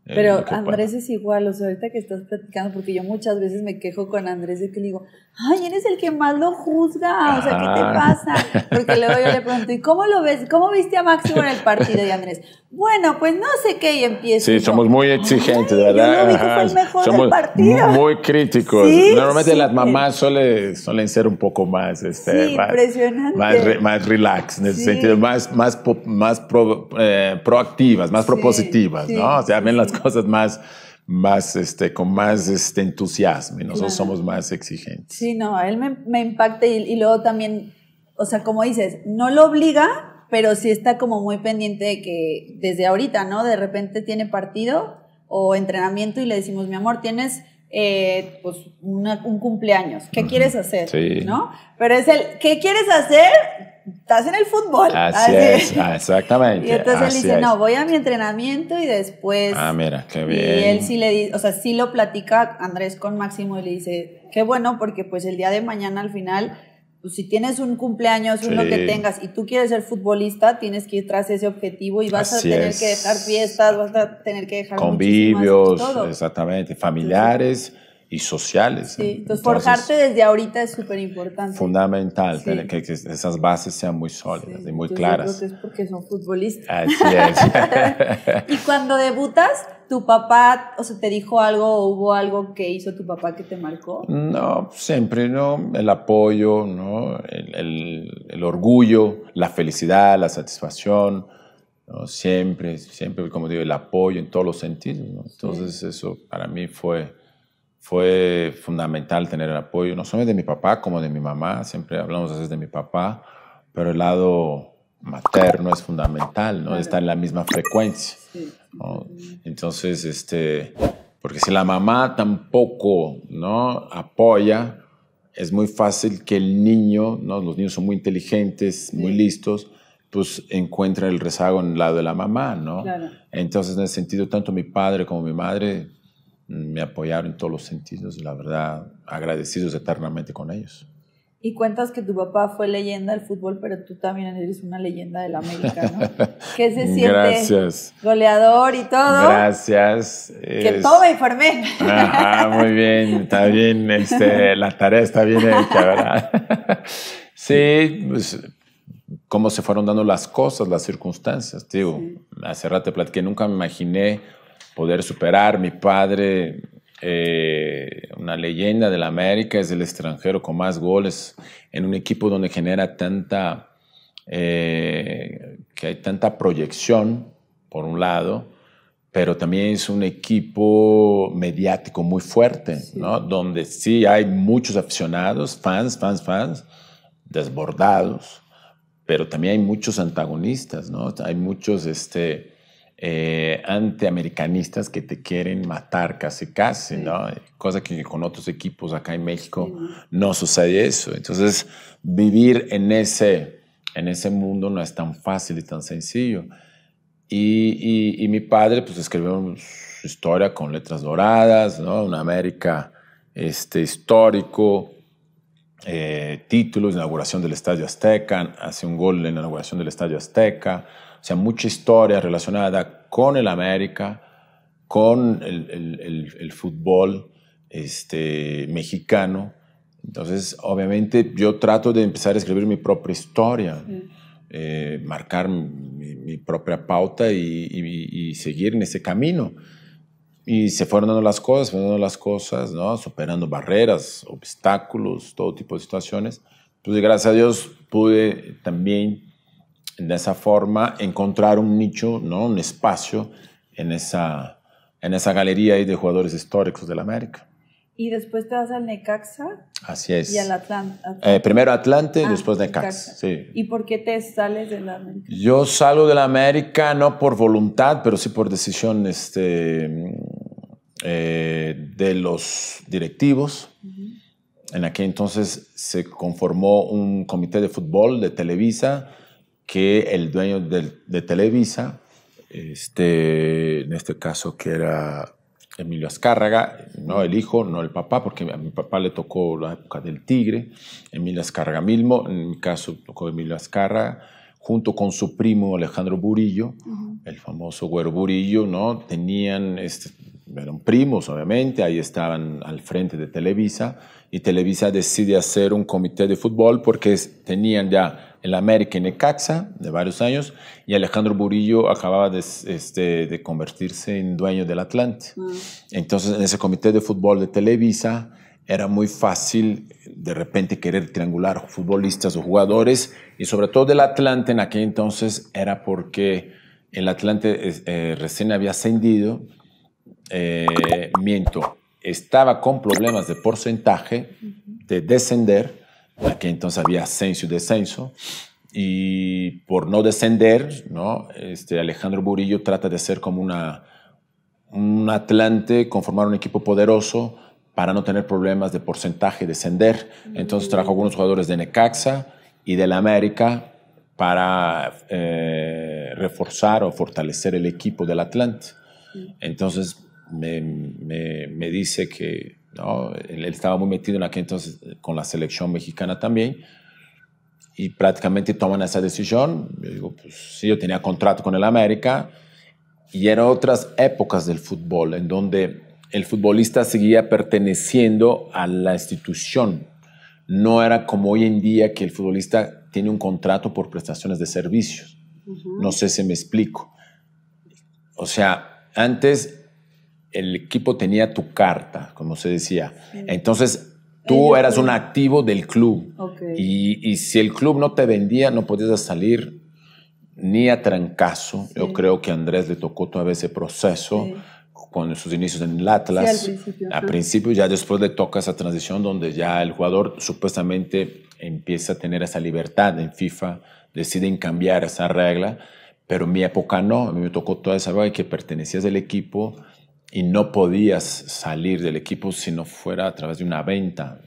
eh, Pero Andrés es igual, o sea, ahorita que estás platicando, porque yo muchas veces me quejo con Andrés de que le digo, ay, eres el que más lo juzga, o sea, ¿qué te pasa? Porque luego yo le pregunto, ¿y cómo lo ves? ¿Cómo viste a Máximo en el partido? de Andrés, bueno, pues no sé qué, y empiezo. Sí, somos muy exigentes, ¿verdad? Yo fue el mejor somos del partido. Muy críticos. Normalmente las mamás suelen, suelen ser un poco más, este, más, más, relax, en ese sentido, más, más, más eh, proactivas, más propositivas, ¿no? O sea, ven las cosas más, más, este, con más este, entusiasmo nosotros somos más exigentes. Sí, no, a él me, impacta y, y, luego también, o sea, como dices, no lo obliga, pero sí está como muy pendiente de que desde ahorita, ¿no? De repente tiene partido o entrenamiento y le decimos, mi amor, tienes eh, pues un cumpleaños, ¿qué quieres hacer? ¿No? Pero es el, ¿qué quieres hacer? Estás en el fútbol. Así, es, ah, exactamente. Y entonces él dice, no, voy a mi entrenamiento y después... Ah, mira, qué bien. Y él sí le dice, o sea, sí lo platica Andrés con Máximo y le dice, qué bueno, porque pues el día de mañana al final pues, si tienes un cumpleaños, uno que tengas, y tú quieres ser futbolista, tienes que ir tras ese objetivo y vas a tener que dejar fiestas, vas a tener que dejar convivios, exactamente, familiares. y sociales. Sí, entonces, forjarte desde ahorita es súper importante. Fundamental, que, esas bases sean muy sólidas y muy claras. Yo porque son futbolistas. Así es. y cuando debutas, ¿Tu papá, o se te dijo algo o hubo algo que hizo tu papá que te marcó? No, siempre, ¿no? El apoyo, ¿no? El, orgullo, la felicidad, la satisfacción, ¿no? Siempre, siempre, como digo, el apoyo en todos los sentidos, Entonces eso para mí fue, fue fundamental tener el apoyo, no solo de mi papá como de mi mamá, siempre hablamos a de mi papá, pero el lado materno es fundamental, ¿no? estar en la misma frecuencia. Entonces, este, porque si la mamá tampoco, ¿no? Apoya, es muy fácil que el niño, ¿no? Los niños son muy inteligentes, muy listos, pues encuentra el rezago en el lado de la mamá, ¿no? Entonces, en ese sentido, tanto mi padre como mi madre me apoyaron en todos los sentidos, la verdad, agradecidos eternamente con ellos. Y cuentas que tu papá fue leyenda del fútbol, pero tú también eres una leyenda del América, ¿no? Que se siente? Goleador y todo. Gracias. Que todo me informé. muy bien, está bien, este, la tarea está bien hecha, ¿verdad? Sí, pues, cómo se fueron dando las cosas, las circunstancias. Digo, hace rato nunca me imaginé poder superar. Mi padre eh, una leyenda de la América, es el extranjero con más goles en un equipo donde genera tanta, eh, que hay tanta proyección, por un lado, pero también es un equipo mediático muy fuerte, ¿no? Donde sí hay muchos aficionados, fans, fans, fans, desbordados, pero también hay muchos antagonistas, ¿no? Hay muchos, este, eh, antiamericanistas que te quieren matar casi casi, ¿no? Cosa que con otros equipos acá en México no sucede eso. Entonces, vivir en ese, en ese mundo no es tan fácil y tan sencillo. Y, mi padre, pues, escribió su historia con letras doradas, ¿no? Una América este, histórico, eh, títulos, inauguración del Estadio Azteca, hace un gol en la inauguración del Estadio Azteca, o sea, mucha historia relacionada con el América, con el, fútbol este, mexicano. Entonces, obviamente, yo trato de empezar a escribir mi propia historia, eh, marcar mi, propia pauta y, seguir en ese camino. Y se fueron dando las cosas, fueron dando las cosas, ¿no? Superando barreras, obstáculos, todo tipo de situaciones. pues gracias a Dios, pude también de esa forma encontrar un nicho, ¿no? un espacio en esa, en esa galería de jugadores históricos de la América. Y después te vas al Necaxa. Así es. Y al Atlante. Eh, primero Atlante, y ah, después Necaxa. Sí. ¿Y por qué te sales de la América? Yo salgo de la América no por voluntad, pero sí por decisión este, eh, de los directivos. En aquel entonces se conformó un comité de fútbol de Televisa que el dueño de, Televisa, este, en este caso que era Emilio Azcárraga, no el hijo, no el papá, porque a mi papá le tocó la época del tigre, Emilio Azcárraga mismo, en mi caso tocó Emilio Azcárraga, junto con su primo Alejandro Burillo, el famoso güero Burillo, ¿no? Tenían, este, eran primos obviamente, ahí estaban al frente de Televisa, y Televisa decide hacer un comité de fútbol porque tenían ya el América y Necaxa de varios años y Alejandro Burillo acababa este, de, convertirse en dueño del Atlante. Mm. Entonces en ese comité de fútbol de Televisa era muy fácil de repente querer triangular futbolistas o jugadores y sobre todo del Atlante en aquel entonces era porque el Atlante eh, recién había ascendido, eh, miento, estaba con problemas de porcentaje de descender Aquí entonces había ascenso y descenso. Y por no descender, ¿no? Este, Alejandro Burillo trata de ser como una, un Atlante, conformar un equipo poderoso para no tener problemas de porcentaje, descender. Entonces trajo mm. algunos jugadores de Necaxa y del América para eh, reforzar o fortalecer el equipo del Atlante. Entonces me, me, me dice que él, estaba muy metido en aquel entonces eh, con la selección mexicana también. Y prácticamente toman esa decisión. Yo digo, pues sí, yo tenía contrato con el América. Y eran otras épocas del fútbol en donde el futbolista seguía perteneciendo a la institución. No era como hoy en día que el futbolista tiene un contrato por prestaciones de servicios. No sé si me explico. O sea, antes el equipo tenía tu carta, como se decía. Entonces, tú eras un activo del club. Y, si el club no te vendía, no podías salir ni a trancazo. Yo creo que a Andrés le tocó toda ese proceso. Con sus inicios en el Atlas, sí, al principio, ya después le toca esa transición donde ya el jugador supuestamente empieza a tener esa libertad en FIFA, deciden cambiar esa regla, pero en mi época no, a mí me tocó toda esa de que pertenecías al equipo, y no podías salir del equipo si no fuera a través de una venta.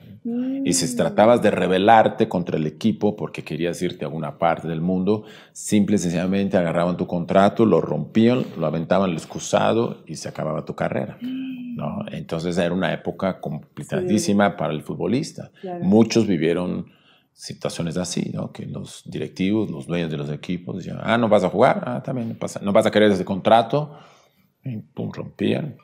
Y si mm. tratabas de rebelarte contra el equipo porque querías irte a alguna parte del mundo, simple y sencillamente agarraban tu contrato, lo rompían, lo aventaban el excusado y se acababa tu carrera. Mm. ¿no? Entonces era una época complicadísima para el futbolista. Muchos vivieron situaciones así, ¿no? que los directivos, los dueños de los equipos decían, ah, no vas a jugar, ah, también no, no vas a querer ese contrato rompían,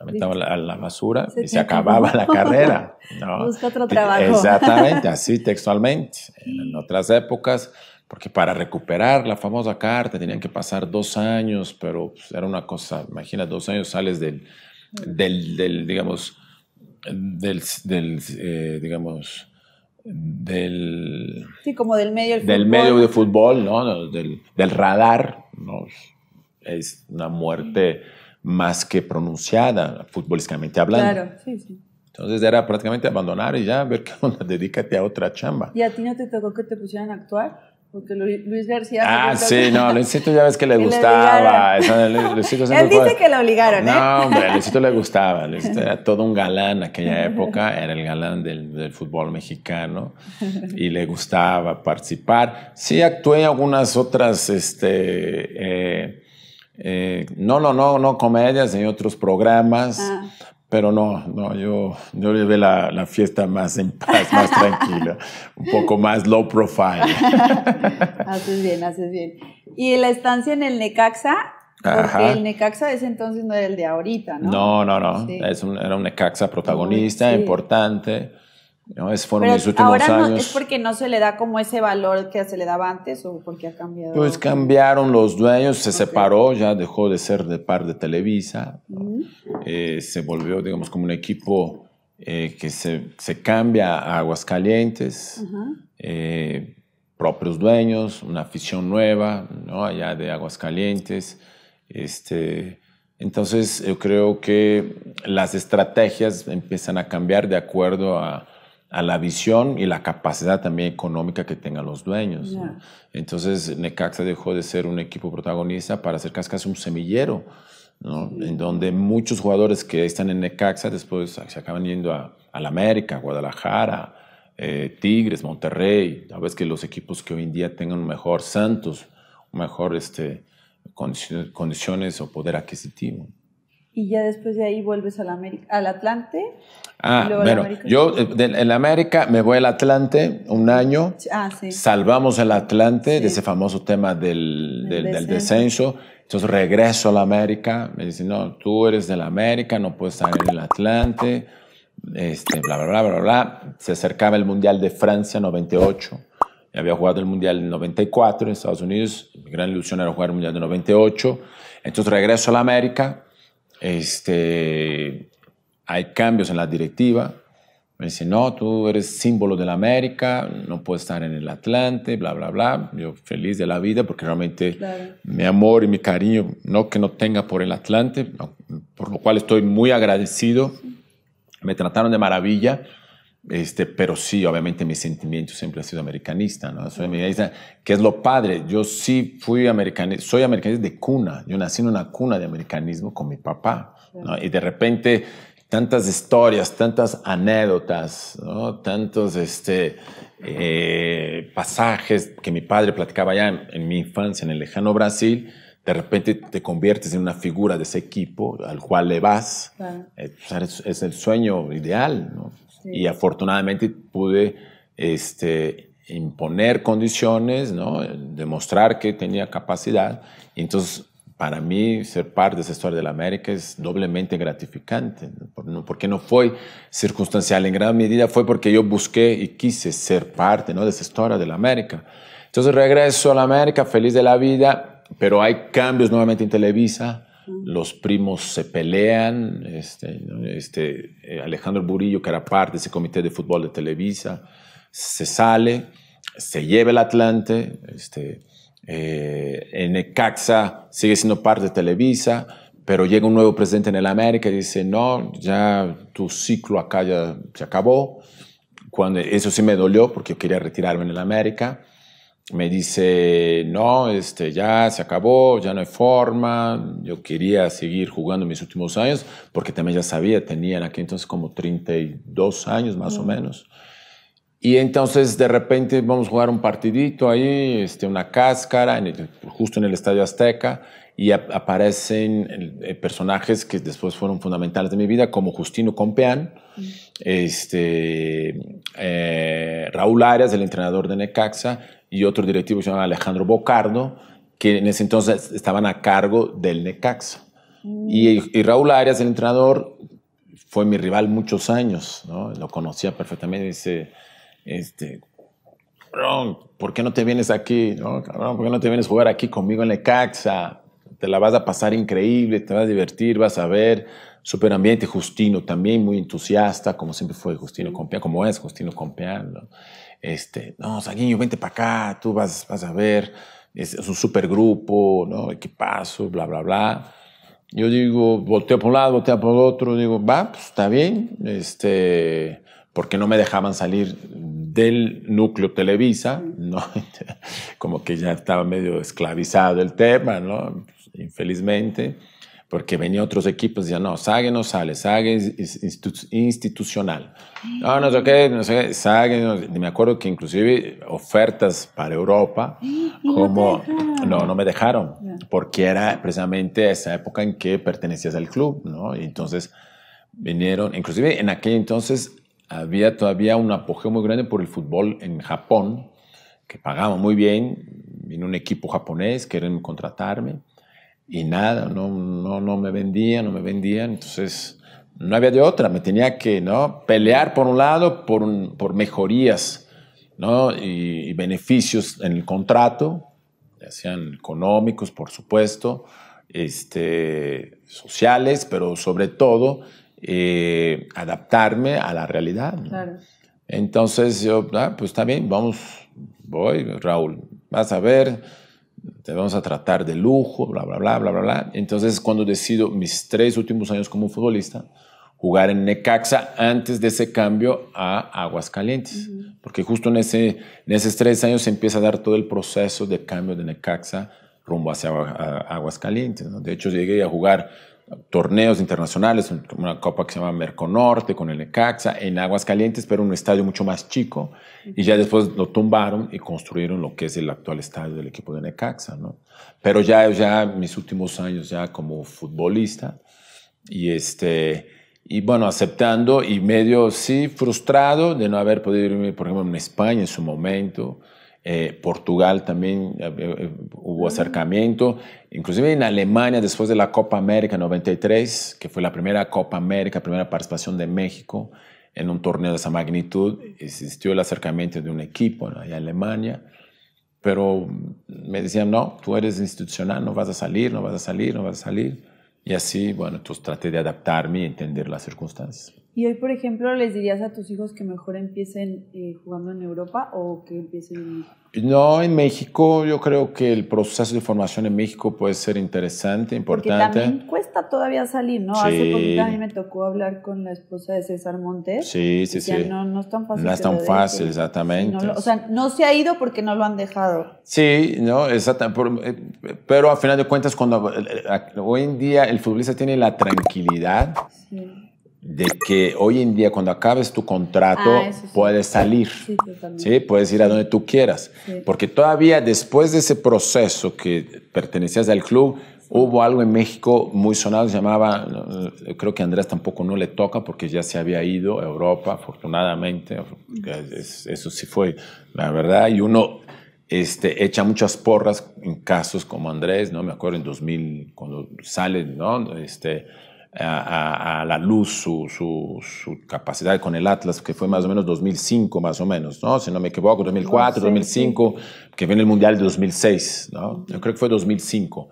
la a la basura y se acababa la carrera. ¿no? Busca otro trabajo. Exactamente, así textualmente. En, otras épocas, porque para recuperar la famosa carta tenían que pasar dos años, pero pues, era una cosa, imagina, dos años sales del, del, del digamos, del, eh, digamos, del... Sí, como del medio del, del medio de fútbol, ¿no? Del, del radar, ¿no? es una muerte más que pronunciada, futbolísticamente hablando. Claro, sí, sí. Entonces era prácticamente abandonar y ya, ver qué onda, dedícate a otra chamba. ¿Y a ti no te tocó que te pusieran a actuar? Porque Luis García. Ah, sí, no, Luisito ya ves que le gustaba. Él dice que lo obligaron, ¿eh? No, hombre, Luisito le gustaba. Luisito era todo un galán en aquella época, era el galán del, del fútbol mexicano y le gustaba participar. Sí, actué en algunas otras este, eh, eh, no, no, no, no comedias en otros programas, ah. pero no, no, yo, yo la, fiesta más en paz, más tranquila, un poco más low profile. haces bien, haces bien. ¿Y la estancia en el Necaxa? el Necaxa ese entonces no era el de ahorita, ¿no? No, no, no. Es era un Necaxa protagonista, importante. ¿no? Es ahora ¿Es porque no se le da como ese valor que se le daba antes o porque ha cambiado? Pues cambiaron los dueños, se separó, ya dejó de ser de par de Televisa, eh, se volvió, digamos, como un equipo eh, que se, cambia a Aguascalientes, eh, propios dueños, una afición nueva, ¿no? Allá de Aguascalientes, este... Entonces, yo creo que las estrategias empiezan a cambiar de acuerdo a, a la visión y la capacidad también económica que tengan los dueños. Entonces, Necaxa dejó de ser un equipo protagonista para ser casi, un semillero, en donde muchos jugadores que están en Necaxa después se acaban yendo a, América, Guadalajara, eh, Tigres, Monterrey, a vez que los equipos que hoy en día tengan mejor Santos, mejor este, condiciones o poder adquisitivo y ya después de ahí vuelves al, América, al Atlante. Ah, bueno, yo eh, en América me voy al Atlante un año, ah, sí. salvamos el Atlante de ese famoso tema del, del, descenso. entonces regreso a la América, me dicen, no, tú eres de la América, no puedes estar en el Atlante, este, bla, bla, bla, bla, bla. Se acercaba el Mundial de Francia 98, había jugado el Mundial en 94 en Estados Unidos, mi gran ilusión era jugar el Mundial de 98, entonces regreso a la América este, hay cambios en la directiva. Me dicen no, tú eres símbolo de la América, no puedes estar en el Atlante, bla, bla, bla. Yo feliz de la vida porque realmente mi amor y mi cariño, no que no tenga por el Atlante, por lo cual estoy muy agradecido. Me trataron de maravilla este, pero sí, obviamente mi sentimiento siempre ha sido americanista, ¿no? Soy americanista, que es lo padre. Yo sí fui americanista, soy americanista de cuna. Yo nací en una cuna de americanismo con mi papá, ¿no? Y de repente tantas historias, tantas anécdotas, ¿no? Tantos este, eh, pasajes que mi padre platicaba ya en, mi infancia en el lejano Brasil de repente te conviertes en una figura de ese equipo al cual le vas. Eh, es, pues, es el sueño ideal, ¿no? y afortunadamente pude este, imponer condiciones, ¿no? demostrar que tenía capacidad. Y entonces, para mí, ser parte de esa historia de la América es doblemente gratificante, ¿no? porque no fue circunstancial, en gran medida fue porque yo busqué y quise ser parte ¿no? de esa historia de la América. Entonces regreso a la América, feliz de la vida, pero hay cambios nuevamente en Televisa los primos se pelean, este, este eh, Alejandro Burillo, que era parte de ese comité de fútbol de Televisa, se sale, se lleva el Atlante, en este, eh, Necaxa sigue siendo parte de Televisa, pero llega un nuevo presidente en el América y dice, no, ya tu ciclo acá ya se acabó. Cuando, eso sí me dolió porque quería retirarme en el América me dice, no, este, ya se acabó, ya no hay forma, yo quería seguir jugando mis últimos años, porque también ya sabía, tenían aquí entonces como 32 años más o menos. Y entonces de repente vamos a jugar un partidito ahí, este, una cáscara, justo en el Estadio Azteca, y aparecen eh, personajes que después fueron fundamentales de mi vida, como Justino Compeán, este, eh, Raúl Arias, el entrenador de Necaxa, y otro directivo que se llama Alejandro Bocardo, que en ese entonces estaban a cargo del Necaxa. Y, Raúl Arias, el entrenador, fue mi rival muchos años, ¿no? lo conocía perfectamente. Dice, este, ¿por qué no te vienes aquí? ¿No, ¿Por qué no te vienes a jugar aquí conmigo en Necaxa? Te la vas a pasar increíble, te vas a divertir, vas a ver. Súper ambiente, Justino también muy entusiasta, como siempre fue Justino Compeán, como es Justino Compeán. ¿no? este, no, Saguinho, vente para acá, tú vas, vas a ver, es, un supergrupo, ¿no? Equipazo, bla, bla, bla. Yo digo, volteo por un lado, volteo por otro, digo, va, pues está bien, este, porque no me dejaban salir del núcleo Televisa, ¿no? Como que ya estaba medio esclavizado el tema, ¿no? Pues, infelizmente porque venían otros equipos y decían, no, Sague no sale, Sague es institucional. No, no sé qué, no sé Sague, me acuerdo que inclusive ofertas para Europa, como, no, no me dejaron, porque era precisamente esa época en que pertenecías al club, ¿no? Y entonces vinieron, inclusive en aquel entonces había todavía un apogeo muy grande por el fútbol en Japón, que pagaba muy bien, vino un equipo japonés, quieren contratarme y nada, no, no, no me vendían, no me vendían, entonces no había de otra, me tenía que ¿no? pelear por un lado por, por mejorías ¿no? y, beneficios en el contrato, ya sean económicos, por supuesto, este, sociales, pero sobre todo eh, adaptarme a la realidad. Entonces yo, ah, pues también vamos, voy, Raúl, vas a ver te vamos a tratar de lujo, bla, bla, bla, bla, bla, bla. Entonces cuando decido mis tres últimos años como futbolista, jugar en Necaxa antes de ese cambio a Aguascalientes, porque justo en, ese, en esos tres años se empieza a dar todo el proceso de cambio de Necaxa rumbo hacia Aguascalientes. ¿no? De hecho, llegué a jugar torneos internacionales, una copa que se llama Merconorte con el Necaxa, en Aguascalientes, pero un estadio mucho más chico. Y ya después lo tumbaron y construyeron lo que es el actual estadio del equipo de Necaxa, Pero ya, ya mis últimos años ya como futbolista y este... Y bueno, aceptando y medio, sí, frustrado de no haber podido irme, por ejemplo, en España en su momento, eh, Portugal también eh, eh, hubo acercamiento, inclusive en Alemania después de la Copa América 93, que fue la primera Copa América, primera participación de México en un torneo de esa magnitud, existió el acercamiento de un equipo allá en Alemania, pero me decían, no, tú eres institucional, no vas a salir, no vas a salir, no vas a salir. Y así, bueno, entonces traté de adaptarme y entender las circunstancias. Y hoy, por ejemplo, ¿les dirías a tus hijos que mejor empiecen eh, jugando en Europa o que empiecen en México? No, en México yo creo que el proceso de formación en México puede ser interesante, importante. Porque también cuesta todavía salir, ¿no? Hace poquito a mí me tocó hablar con la esposa de César Montes. Sí, sí, sí. No, no es tan fácil. No es tan fácil, exactamente. no o sea, no se ha ido porque no lo han dejado. Sí, no, exactamente. Eh, pero, a final de cuentas, cuando eh, hoy en día el futbolista tiene la tranquilidad. Sí de que hoy en día cuando acabes tu contrato ah, puedes salir, sí, puedes ir a donde tú quieras, porque todavía después de ese proceso que pertenecías al club, hubo algo en México muy sonado, se llamaba, eh, creo que a Andrés tampoco no le toca porque ya se había ido a Europa, afortunadamente, eso sí fue la verdad, y uno este, echa muchas porras en casos como Andrés, ¿no? Me acuerdo en 2000, cuando sale, ¿no? Este, a, la luz su, su, capacidad con el Atlas, que fue más o menos 2005, más o menos, ¿no? Si no me equivoco, 2004, 2005, que viene el Mundial de 2006, ¿no? Yo creo que fue 2005.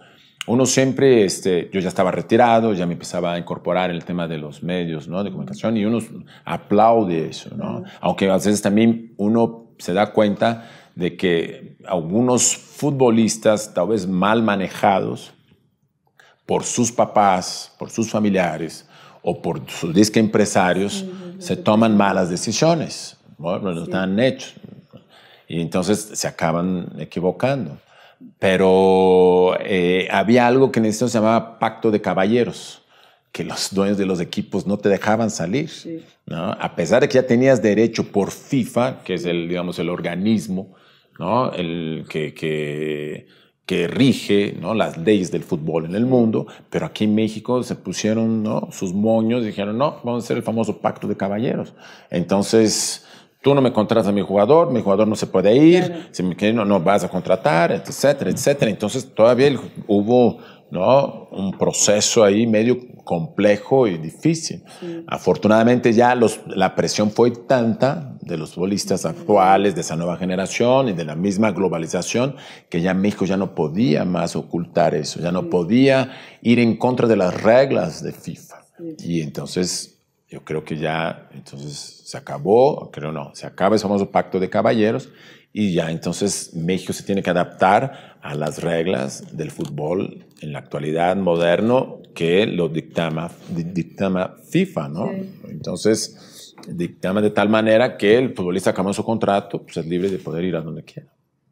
Uno siempre, este, yo ya estaba retirado, ya me empezaba a incorporar el tema de los medios, ¿no? De comunicación y uno aplaude eso, ¿no? Aunque a veces también uno se da cuenta de que algunos futbolistas, tal vez mal manejados, por sus papás, por sus familiares o por sus disque empresarios, se toman malas decisiones, no, no están hechos. Y entonces se acaban equivocando. Pero eh, había algo que en esto se llamaba pacto de caballeros, que los dueños de los equipos no te dejaban salir. A pesar de que ya tenías derecho por FIFA, que es el, digamos, el organismo, ¿no? el que que rige ¿no? las leyes del fútbol en el mundo, pero aquí en México se pusieron sus moños y dijeron, no, vamos a hacer el famoso pacto de caballeros. Entonces, tú no me contratas a mi jugador, mi jugador no se puede ir, si me quiere no, no vas a contratar, etcétera, etcétera. Entonces, todavía hubo ¿no? Un proceso ahí medio complejo y difícil. Afortunadamente ya la presión fue tanta de los futbolistas actuales, de esa nueva generación y de la misma globalización, que ya México ya no podía más ocultar eso, ya no podía ir en contra de las reglas de FIFA. Y entonces yo creo que ya, entonces se acabó, creo no, se acaba ese famoso pacto de caballeros y ya entonces México se tiene que adaptar a las reglas del fútbol en la actualidad moderno que lo dictama, dictama FIFA, ¿no? Entonces, dictama de tal manera que el futbolista acaba su contrato, pues es libre de poder ir a donde quiera.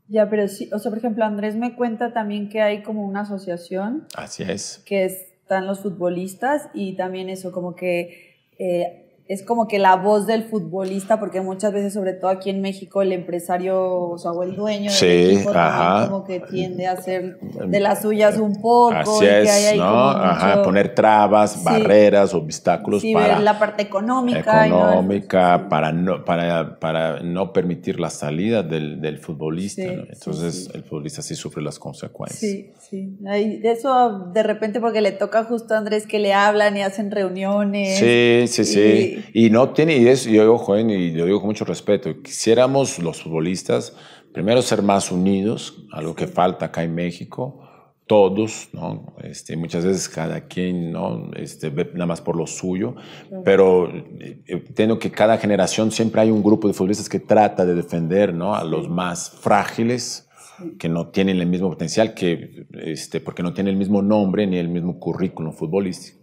Ya, pero sí, o sea, por ejemplo, Andrés me cuenta también que hay como una asociación. Así es. Que están los futbolistas y también eso, como que... Eh, es como que la voz del futbolista, porque muchas veces, sobre todo aquí en México, el empresario o, sea, dueño sí, ajá. como que tiende a hacer de las suyas un eh, poco. Así es, ¿no? Ajá, poner trabas, barreras barreras, obstáculos para... la parte económica. Económica, Para, no, para, para no permitir la salida del, del futbolista. Entonces, el futbolista sí sufre las consecuencias. Sí, sí. eso de repente porque le toca justo a Andrés que le hablan y hacen reuniones. Sí, sí, sí. Y no tiene, y yo digo, joven, y lo digo con mucho respeto, quisiéramos los futbolistas, primero ser más unidos, algo que falta acá en México, todos, ¿no? Este, muchas veces cada quien, ¿no? Este, nada más por lo suyo, pero eh, eh, entiendo que cada generación siempre hay un grupo de futbolistas que trata de defender, ¿no? A los más frágiles, que no tienen el mismo potencial, que, este, porque no tienen el mismo nombre ni el mismo currículum futbolístico.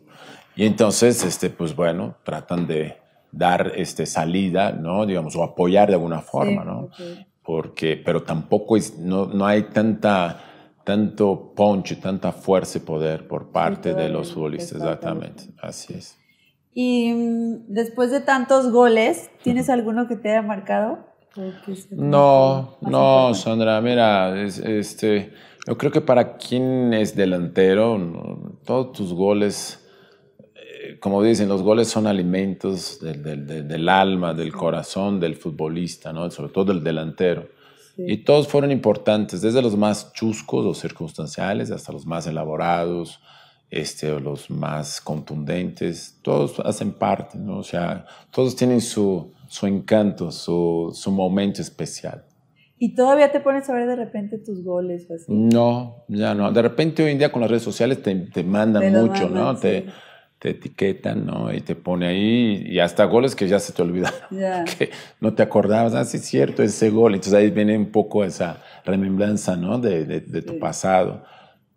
Y entonces, este, pues bueno, tratan de dar este, salida, ¿no? Digamos, o apoyar de alguna forma, ¿no? Porque, pero tampoco es, no, hay tanta, tanto punch, tanta fuerza y poder por parte de los futbolistas, exactamente. Así es. Y mm, después de tantos goles, ¿tienes alguno que te haya marcado? No, no, Sandra, mira, este, yo creo que para quien es delantero, todos tus goles eh, como dicen, los goles son alimentos del, alma, del corazón del futbolista, ¿no? sobre todo del delantero. Y todos fueron importantes, desde los más chuscos o circunstanciales hasta los más elaborados, este, los más contundentes. Todos hacen parte, ¿no? o sea, todos tienen su, su encanto, su, su momento especial. ¿Y todavía te pones a ver de repente tus goles? No, ya no. De repente hoy en día con las redes sociales te, te mandan mucho, ¿no? Te, te etiquetan, ¿no? Y te pone ahí y hasta goles que ya se te olvidaron, que no te acordabas, ah, sí, es cierto, ese gol. Entonces ahí viene un poco esa remembranza, ¿no? De, tu pasado.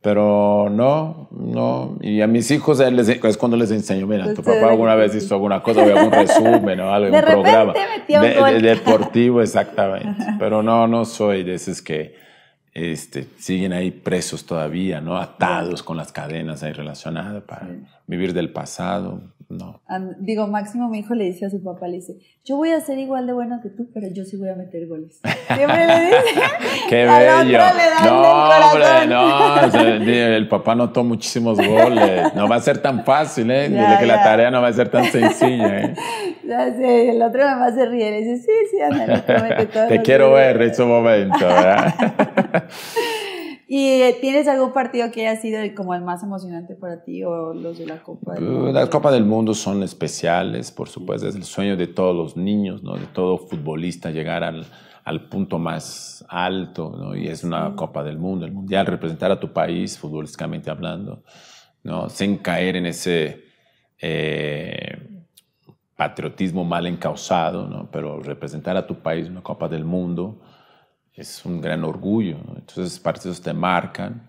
Pero no, no. Y a mis hijos es cuando les enseño, mira, pues tu papá alguna vez hizo alguna cosa, o algún resumen o algo, un programa. Metió deportivo, exactamente. Pero no, no soy de esos que este, siguen ahí presos todavía, ¿no? Atados con las cadenas ahí relacionadas para vivir del pasado, no. digo, Máximo, mi hijo le dice a su papá, le dice, yo voy a ser igual de bueno que tú, pero yo sí voy a meter goles. Siempre le dice. ¡Qué bello! no, el hombre, no. El papá notó muchísimos goles. No va a ser tan fácil, ¿eh? Dile que la tarea no va a ser tan sencilla, ¿eh? Ya sé, el otro va a se ríe. Le dice, sí, sí, Te quiero ver en su momento, ¿verdad? ¿Y eh, tienes algún partido que haya sido como el más emocionante para ti o los de la Copa del uh, Mundo? Las Copas del Mundo son especiales, por supuesto, es el sueño de todos los niños, de todo futbolista llegar al, punto más alto, y es una Copa del Mundo, el Mundial, representar a tu país futbolísticamente hablando, ¿no? sin caer en ese... Eh, patriotismo mal encausado, pero representar a tu país una Copa del Mundo, es un gran orgullo. Entonces, partidos te marcan.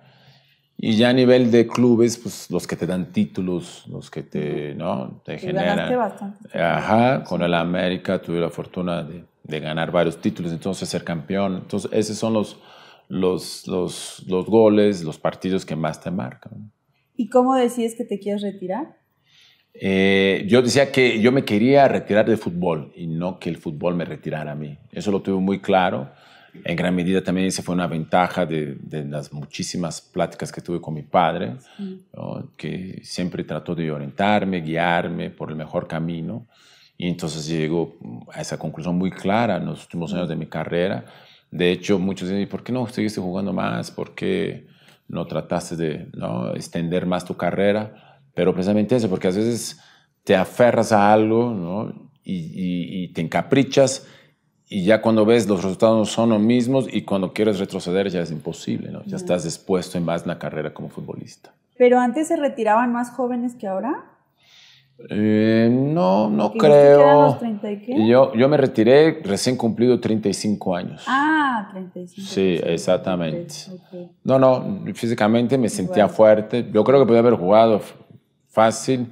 Y ya a nivel de clubes, pues los que te dan títulos, los que te, ¿no? te generan. Ajá, con el América tuve la fortuna de, de, ganar varios títulos, entonces ser campeón. Entonces, esos son los, los, los, los goles, los partidos que más te marcan. ¿Y cómo decías que te quieres retirar? Eh, yo decía que yo me quería retirar de fútbol y no que el fútbol me retirara a mí. Eso lo tuve muy claro en gran medida también esa fue una ventaja de, las muchísimas pláticas que tuve con mi padre, que siempre trató de orientarme, guiarme por el mejor camino. Y entonces llegó a esa conclusión muy clara en los últimos años de mi carrera. De hecho, muchos dicen, ¿por qué no seguiste jugando más? ¿Por qué no trataste de ¿no? extender más tu carrera? Pero precisamente eso, porque a veces te aferras a algo y te encaprichas y ya cuando ves los resultados son los mismos y cuando quieres retroceder ya es imposible, Ya estás expuesto en más la carrera como futbolista. ¿Pero antes se retiraban más jóvenes que ahora? Eh, no, no creo. Los y Yo, yo me retiré recién cumplido 35 años. Ah, 35. Sí, exactamente. No, no, físicamente me sentía fuerte. Yo creo que podía haber jugado fácil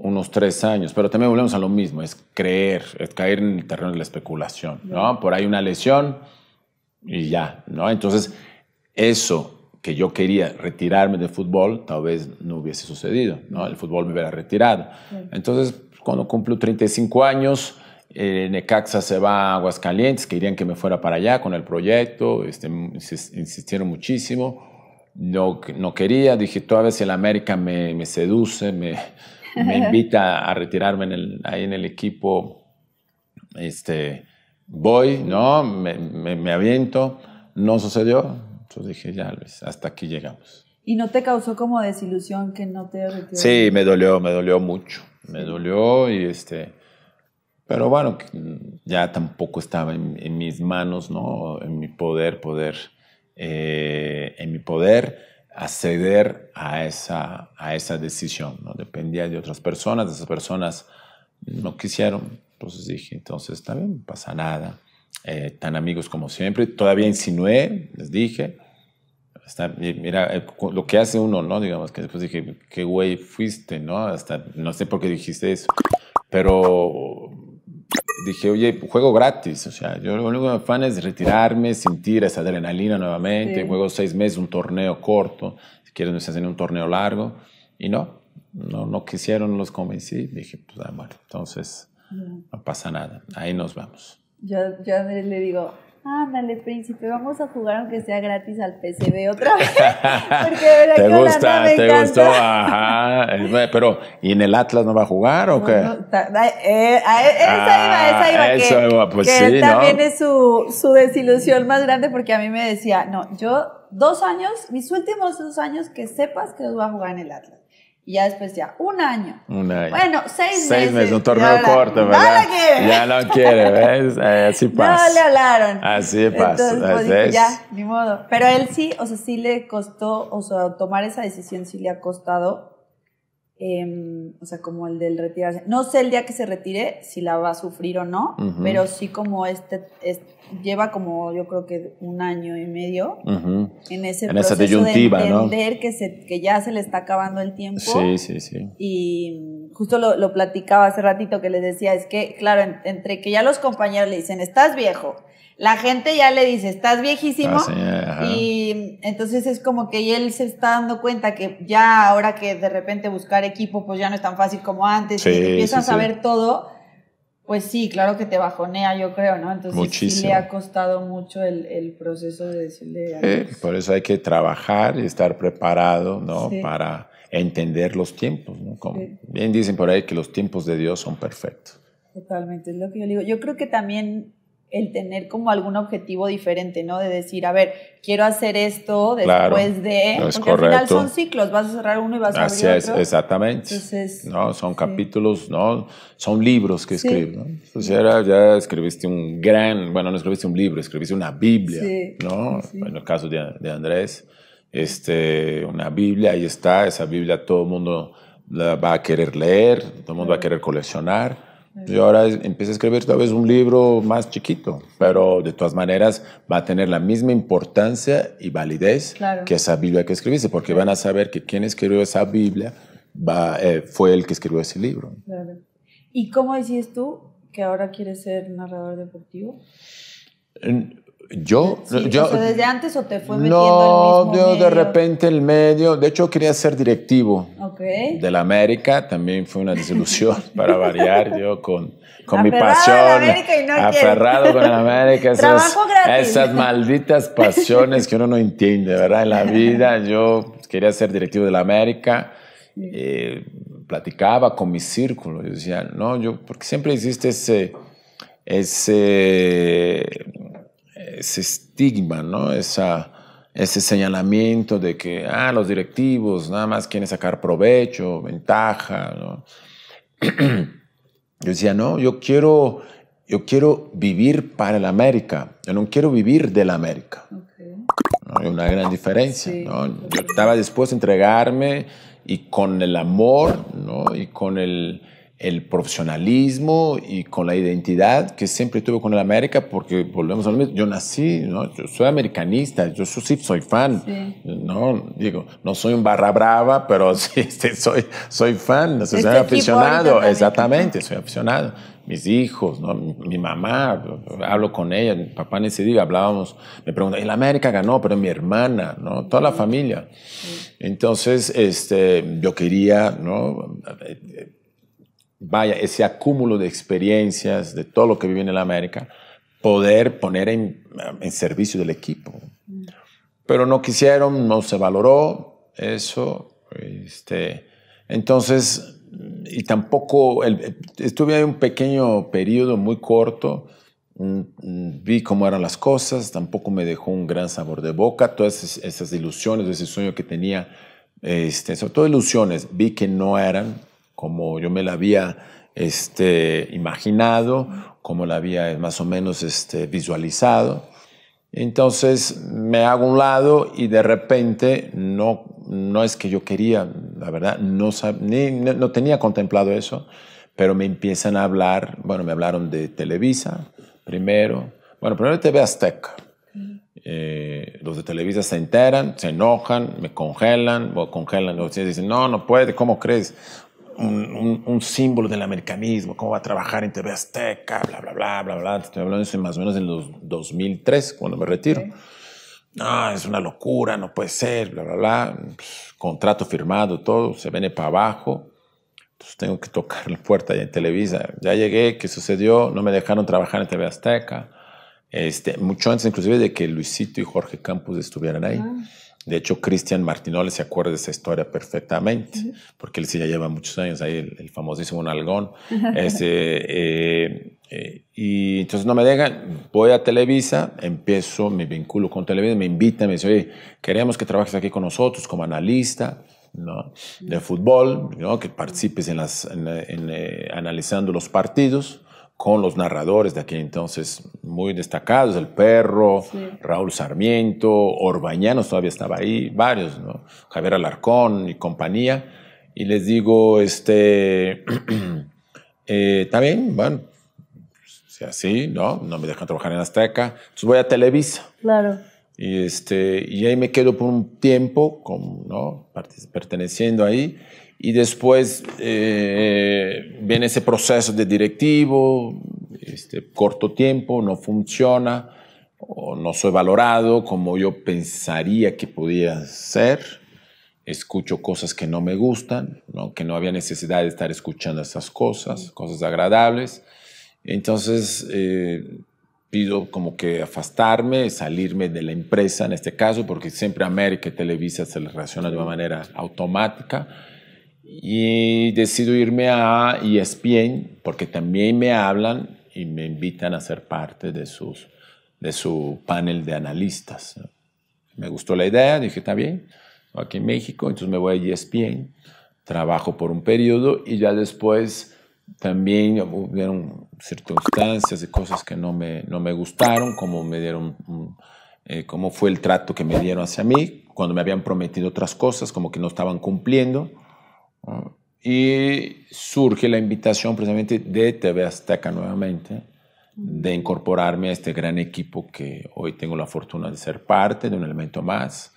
unos tres años, pero también volvemos a lo mismo, es creer, es caer en el terreno de la especulación, ¿no? Por ahí una lesión y ya, ¿no? Entonces, eso que yo quería retirarme del fútbol, tal vez no hubiese sucedido, ¿no? El fútbol me hubiera retirado. Entonces, cuando cumplo 35 años, eh, Necaxa se va a Aguascalientes, querían que me fuera para allá con el proyecto, este, insistieron muchísimo, no, no quería, dije, todavía vez el América me, me seduce, me me invita a retirarme en el, ahí en el equipo, este, voy, ¿no? Me, aviento, no sucedió, entonces dije, ya, Luis, hasta aquí llegamos. ¿Y no te causó como desilusión que no te retiró? Sí, me dolió, me dolió mucho, me dolió y este, pero bueno, ya tampoco estaba en, mis manos, ¿no? En mi poder, poder, eh, en mi poder acceder a esa, a esa decisión. ¿no? Dependía de otras personas, esas personas no quisieron. Entonces dije, entonces está bien, pasa nada. Eh, tan amigos como siempre. Todavía insinué, les dije. mira, eh, lo que hace uno, ¿no? Digamos que después dije, qué güey fuiste, ¿no? Hasta, no sé por qué dijiste eso. Pero dije, oye, juego gratis. O sea, yo lo único que me fan es retirarme, sentir esa adrenalina nuevamente. Juego seis meses, un torneo corto. Si quieren, me hacen un torneo largo. Y no, no, no quisieron, los convencí. Dije, pues, ah, bueno, entonces no pasa nada. Ahí nos vamos. Ya le digo, Ándale, príncipe, vamos a jugar aunque sea gratis al PCB otra vez. te gusta, te gustó, ajá. Pero, ¿y en el Atlas no va a jugar o qué? Eh, eh, esa iba, esa ah, iba. que, pues también es su, desilusión más grande porque a mí me decía, no, yo dos años, mis últimos dos años que sepas que los voy a jugar en el Atlas. Y ya después ya, un año. Un año. Bueno, seis, seis meses. un torneo corto, ¿verdad? No ya no quiere, ¿ves? Eh, así pasa. No le hablaron. Así pasa. Entonces, pues, ya, ni modo. Pero él sí, o sea, sí le costó, o sea, tomar esa decisión sí le ha costado Em, o sea, como el del retirarse. No sé el día que se retire si la va a sufrir o no, pero sí como este, lleva como yo creo que un año y medio en ese proceso esa de entender que, se, que ya se le está acabando el tiempo. Sí, sí, sí. Y justo lo, lo platicaba hace ratito que les decía, es que, claro, entre que ya los compañeros le dicen, estás viejo, la gente ya le dice, estás viejísimo. y entonces es como que él se está dando cuenta que ya ahora que de repente buscar equipo, pues ya no es tan fácil como antes. y empiezas a saber todo, pues sí, claro que te bajonea, yo creo, ¿no? Entonces sí le ha costado mucho el, proceso de decirle. Eh, por eso hay que trabajar y estar preparado, ¿no? Para entender los tiempos, ¿no? Como bien dicen por ahí que los tiempos de Dios son perfectos. Totalmente, es lo que yo digo. Yo creo que también el tener como algún objetivo diferente, ¿no? De decir, a ver, quiero hacer esto después de... No es porque correcto. al final son ciclos, vas a cerrar uno y vas a abrir otro. Así es, exactamente. Entonces, no, son capítulos, no, son libros que escribes, ¿no? Entonces ya escribiste un gran, bueno, no escribiste un libro, escribiste una Biblia, ¿no? En el caso de, Andrés, este, una Biblia, ahí está, esa Biblia todo el mundo la va a querer leer, todo el mundo va a querer coleccionar yo ahora empiezo a escribir tal vez un libro más chiquito, pero de todas maneras va a tener la misma importancia y validez que esa Biblia que escribiste, porque van a saber que quien escribió esa Biblia eh, fue el que escribió ese libro. ¿Y cómo decías tú que ahora quieres ser narrador deportivo? Yo, desde antes o te fue metiendo no, yo de repente el medio, de hecho quería ser directivo okay. de la América, también fue una desilusión para variar yo con, con mi pasión, aferrado con la América, esas, esas malditas pasiones que uno no entiende, ¿verdad? En la vida yo quería ser directivo de la América, eh, platicaba con mi círculo, yo decía, no, yo, porque siempre existe ese ese estigma, ¿no? Esa, ese señalamiento de que ah, los directivos nada más quieren sacar provecho, ventaja. ¿no? Yo decía, no, yo quiero, yo quiero vivir para el América, yo no quiero vivir de la América. Hay una gran diferencia. ¿no? Yo estaba dispuesto a entregarme y con el amor ¿no? y con el, el profesionalismo y con la identidad que siempre tuve con el América, porque volvemos a lo mismo, yo nací, ¿no? yo soy americanista, yo sí soy fan, no digo, no soy un barra brava, pero sí, este, soy, soy fan, este soy aficionado, exactamente, soy aficionado. Mis hijos, ¿no? mi, mamá, hablo con ella, mi papá ni se diga, hablábamos, me pregunta, el América ganó, pero mi hermana, ¿no? toda la familia. Entonces, este, yo quería, ¿no? vaya, ese acúmulo de experiencias, de todo lo que viven en el América, poder poner en, servicio del equipo. Mm. Pero no quisieron, no se valoró eso. Este, entonces, y tampoco, estuve ahí un pequeño periodo muy corto, mm, mm, vi cómo eran las cosas, tampoco me dejó un gran sabor de boca, todas esas, esas ilusiones, ese sueño que tenía, este, sobre todo ilusiones, vi que no eran como yo me la había este, imaginado, como la había más o menos este, visualizado. Entonces me hago un lado y de repente no, no es que yo quería, la verdad, no, no, tenía contemplado eso, pero me empiezan a hablar, bueno, me hablaron de Televisa primero, bueno, primero TV Azteca. Eh, los de Televisa se enteran, se enojan, me congelan, o congelan, o dicen, no, no puede, ¿cómo crees? un, símbolo del americanismo, cómo va a trabajar en TV Azteca, bla, bla, bla, bla, bla. Estoy hablando de más o menos en los 2003, cuando me retiro. no es una locura, no puede ser, bla, bla, bla. contrato firmado, todo, se viene para abajo. Entonces tengo que tocar la puerta ya en Televisa. Ya llegué, ¿qué sucedió? No me dejaron trabajar en TV Azteca. Este, mucho antes inclusive de que Luisito y Jorge Campos estuvieran ahí. Ah. De hecho, Cristian Martinoli se acuerda de esa historia perfectamente, porque él sí ya lleva muchos años ahí, el, famosísimo Nalgón. Este, eh, eh, y entonces no me dejan, voy a Televisa, empiezo, me vinculo con Televisa, me invitan, me dicen, oye, queremos que trabajes aquí con nosotros como analista. de fútbol, ¿no? que participes en las, eh, analizando los partidos con los narradores de aquel entonces muy destacados, El Perro, Raúl Sarmiento, Orbañanos todavía estaba ahí, varios, Javier Alarcón y compañía. Y les digo, este, eh, está bien, bueno, si pues, así, ¿no? No me dejan trabajar en Azteca, entonces voy a Televisa. Claro. Y, este, y ahí me quedo por un tiempo, con, ¿no? Perteneciendo ahí y después eh, viene ese proceso de directivo, este, corto tiempo, no funciona, o no soy valorado como yo pensaría que podía ser, escucho cosas que no me gustan, que no había necesidad de estar escuchando esas cosas, cosas agradables. Entonces eh, pido como que afastarme, salirme de la empresa en este caso, porque siempre América y Televisa se les relaciona de una manera automática y decido irme a ESPN porque también me hablan y me invitan a ser parte de, sus, de su panel de analistas. Me gustó la idea, dije, está bien, aquí en México, entonces me voy a ESPN, trabajo por un periodo y ya después también hubieron circunstancias y cosas que no me, no me gustaron, como me dieron, mm, eh, cómo fue el trato que me dieron hacia mí, cuando me habían prometido otras cosas, como que no estaban cumpliendo. Y surge la invitación precisamente de TV Azteca nuevamente de incorporarme a este gran equipo que hoy tengo la fortuna de ser parte, de un elemento más,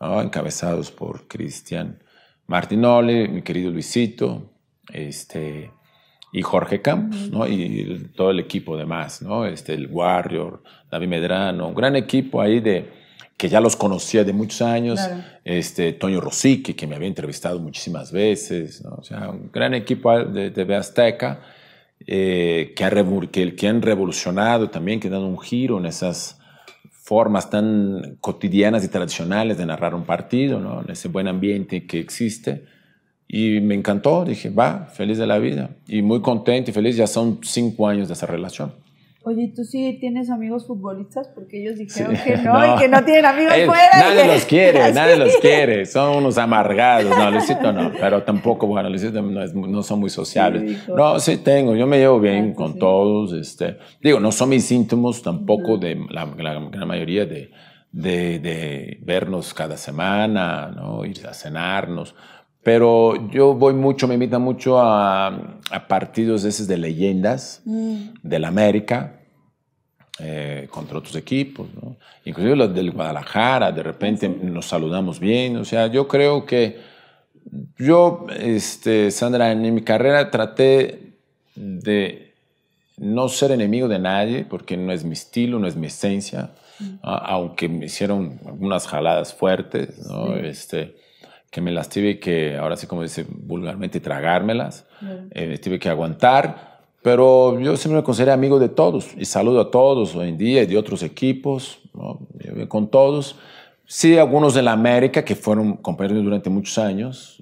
encabezados por Cristian Martinoli, mi querido Luisito, este, y Jorge Campos, y todo el equipo demás, ¿no? este, el Warrior, David Medrano, un gran equipo ahí de, que ya los conocía de muchos años, este, Toño Rosique, que me había entrevistado muchísimas veces, o sea, un gran equipo de de Azteca eh, que, ha que, que, han revolucionado también, que han dado un giro en esas formas tan cotidianas y tradicionales de narrar un partido, ¿no? en ese buen ambiente que existe. Y me encantó, dije, va, feliz de la vida. Y muy contento y feliz, ya son cinco años de esa relación. Oye, ¿tú sí tienes amigos futbolistas? Porque ellos dijeron que no, que no tienen amigos fuera. Nadie los quiere, nadie los quiere. Son unos amargados. No, Luisito no, pero tampoco, bueno, Luisito no, no son muy sociables. no, sí tengo, yo me llevo bien ah, con todos. Este, digo, no son mis íntimos tampoco de la, mayoría de, vernos cada semana, ir a cenarnos. Pero yo voy mucho, me invitan mucho a, partidos de leyendas de mm. del América eh, contra otros equipos, inclusive los del Guadalajara, de repente nos saludamos bien. O sea, yo creo que yo, este, Sandra, en mi carrera traté de no ser enemigo de nadie, porque no es mi estilo, no es mi esencia, mm. aunque me hicieron algunas jaladas fuertes, ¿no? Este, que me las tuve que, ahora sí como dice vulgarmente, tragármelas, eh, tuve que aguantar, pero yo siempre me consideré amigo de todos y saludo a todos hoy en día y de otros equipos, con todos. Sí, algunos de la América que fueron compañeros durante muchos años,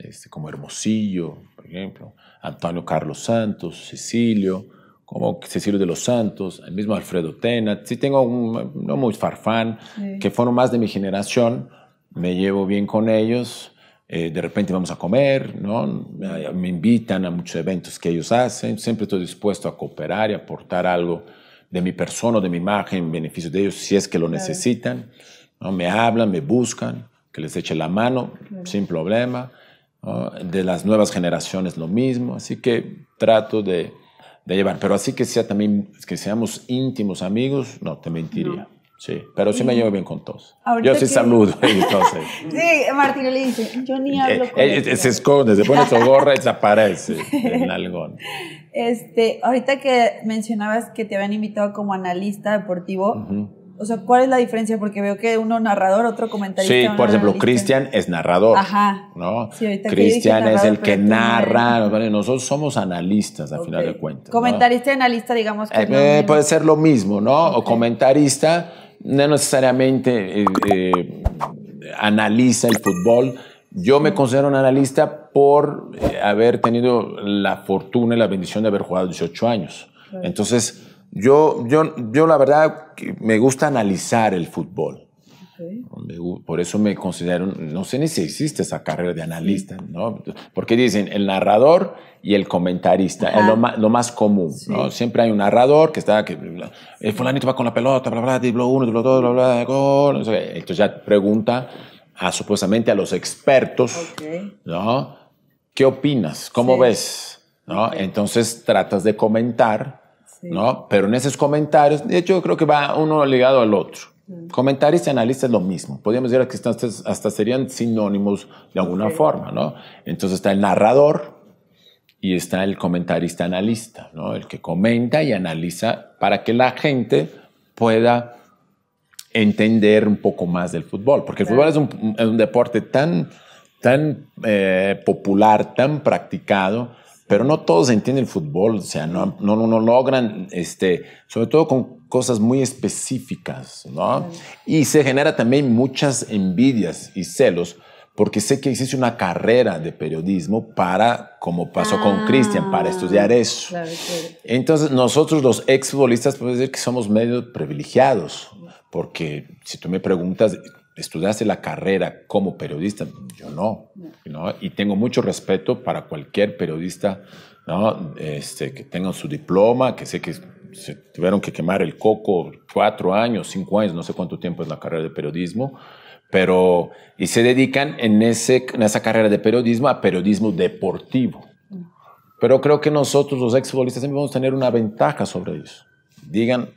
este, como Hermosillo, por ejemplo, Antonio Carlos Santos, Cecilio, como Cecilio de los Santos, el mismo Alfredo Tena. Sí, tengo un, no muy farfán, que fueron más de mi generación, me llevo bien con ellos, eh, de repente vamos a comer, ¿no? me invitan a muchos eventos que ellos hacen, siempre estoy dispuesto a cooperar y aportar algo de mi persona, de mi imagen, en beneficio de ellos, si es que lo necesitan. ¿no? Me hablan, me buscan, que les eche la mano, sin problema. De las nuevas generaciones lo mismo, así que trato de, llevar. Pero así que sea también, que seamos íntimos amigos, no, te mentiría. Sí, pero sí me llevo bien con todos. yo sí saludo entonces. sí, Martín le dice, yo ni eh, hablo con eh, Se esconde, se pone su gorra y desaparece en algún. Este, ahorita que mencionabas que te habían invitado como analista deportivo, o sea, ¿cuál es la diferencia? Porque veo que uno narrador, otro comentarista. Sí, por ejemplo, Cristian es narrador. Ajá. ¿no? Cristian es el que narra. nosotros somos analistas, al final de cuentas. Comentarista y analista, digamos eh, puede ser lo mismo, ¿no? O comentarista no necesariamente eh, eh, analiza el fútbol. Yo me considero un analista por eh, haber tenido la fortuna y la bendición de haber jugado 18 años. Entonces, yo, yo, yo la verdad me gusta analizar el fútbol por eso me considero, no sé ni si existe esa carrera de analista, ¿no? Porque dicen el narrador y el comentarista, es lo más, lo más común, ¿no? Siempre hay un narrador que está, que, el eh, fulanito va con la pelota, bla, bla, uno, dos, bla, bla, Entonces ya pregunta supuestamente a los expertos, ¿no? ¿Qué opinas? ¿Cómo ves? ¿no? Entonces tratas de comentar, ¿no? Pero en esos comentarios, de hecho, yo creo que va uno ligado al otro comentarista y este es lo mismo. Podríamos decir que hasta, serían sinónimos de alguna forma, ¿no? Entonces está el narrador y está el comentarista analista, ¿no? El que comenta y analiza para que la gente pueda entender un poco más del fútbol, porque el fútbol es un, deporte tan, tan eh, popular, tan practicado, pero no todos entienden el fútbol, o sea, no, no, no logran, este, sobre todo con cosas muy específicas, ¿no? Y se genera también muchas envidias y celos porque sé que existe una carrera de periodismo para, como pasó con ah. Cristian, para estudiar eso. Entonces, nosotros los exfutbolistas podemos decir que somos medio privilegiados, porque si tú me preguntas, ¿estudiaste la carrera como periodista? Yo no, no. Y tengo mucho respeto para cualquier periodista ¿no? este, que tenga su diploma, que sé que se tuvieron que quemar el coco cuatro años, cinco años, no sé cuánto tiempo es la carrera de periodismo, pero y se dedican en, ese, en esa carrera de periodismo a periodismo deportivo. Pero creo que nosotros, los exfutbolistas, vamos a tener una ventaja sobre ellos. Digan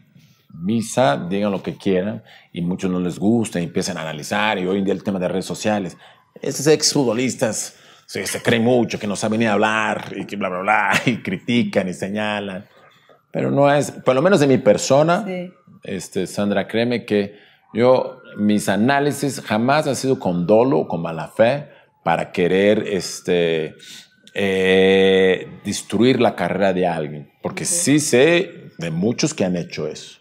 misa, digan lo que quieran, y muchos no les gusta, y empiezan a analizar, y hoy en día el tema de redes sociales. Esos exfutbolistas se, se creen mucho, que no saben ni hablar, y que bla, bla, bla, y critican y señalan. Pero no es, por lo menos de mi persona, este, Sandra, créeme que yo, mis análisis jamás han sido con dolo, con mala fe, para querer este, eh, destruir la carrera de alguien. Porque sí, sé de muchos que han hecho eso.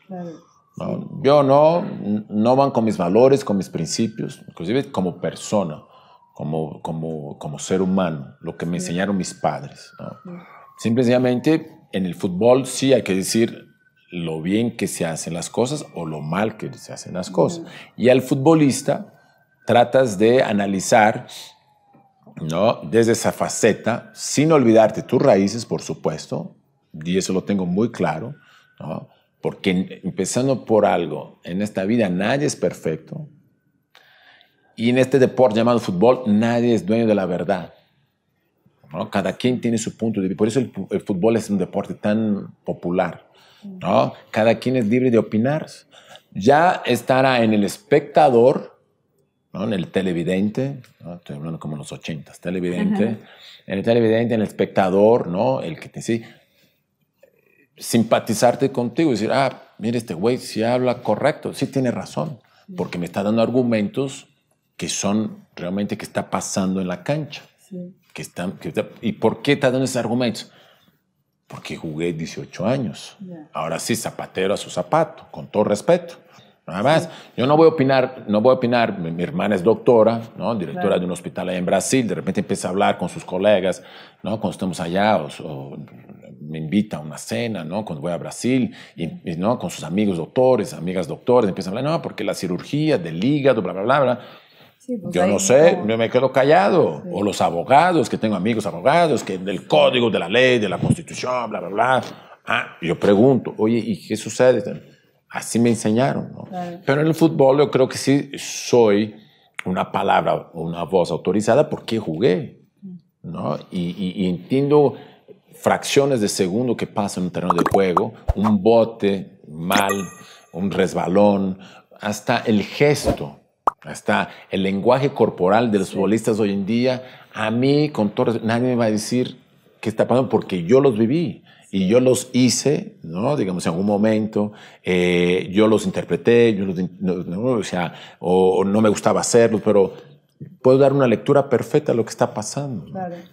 yo no, no van con mis valores, con mis principios, inclusive como persona, como, como, como ser humano, lo que me enseñaron mis padres. ¿no? Simplemente en el fútbol sí hay que decir lo bien que se hacen las cosas o lo mal que se hacen las mm. cosas. Y al futbolista tratas de analizar ¿no? desde esa faceta, sin olvidarte tus raíces, por supuesto, y eso lo tengo muy claro, porque empezando por algo, en esta vida nadie es perfecto, y en este deporte llamado fútbol nadie es dueño de la verdad. Cada quien tiene su punto de vista. Por eso el, fútbol es un deporte tan popular. ¿no? Cada quien es libre de opinar. Ya estará en el espectador, ¿no? en el televidente, ¿no? estoy hablando como en los ochentas, televidente, en el televidente, en el espectador, ¿no? el que te sí, simpatizarte contigo y decir, ah, mire, este güey si habla correcto, si tiene razón, porque me está dando argumentos que son realmente que está pasando en la cancha. Sí que están, ¿Y por qué te dando ese argumentos? Porque jugué 18 años. Ahora sí, zapatero a su zapato, con todo respeto. Nada más. Yo no voy a opinar, no voy a opinar. Mi, hermana es doctora, ¿no? directora de un hospital ahí en Brasil. De repente empieza a hablar con sus colegas, ¿no? Cuando estamos allá, o, me invita a una cena, ¿no? Cuando voy a Brasil, y, ¿no? Con sus amigos doctores, amigas doctores, empieza a hablar, no, porque la cirugía del hígado, bla, bla, bla, bla. Pues, yo no sé, yo me quedo callado. O los abogados, que tengo amigos abogados, que del código, de la ley, de la constitución, bla, bla, bla. Ah, yo pregunto, oye, ¿y qué sucede? Así me enseñaron. Pero en el fútbol yo creo que sí soy una palabra, una voz autorizada porque jugué. ¿no? Y, y entiendo fracciones de segundo que pasa en un terreno de juego, un bote mal, un resbalón, hasta el gesto hasta el lenguaje corporal de los futbolistas hoy en día, a mí, con todos, nadie me va a decir qué está pasando porque yo los viví y yo los hice, ¿no? Digamos, en algún momento, eh, yo los interpreté, o sea, no me gustaba hacerlo, pero puedo dar una lectura perfecta de lo que está pasando.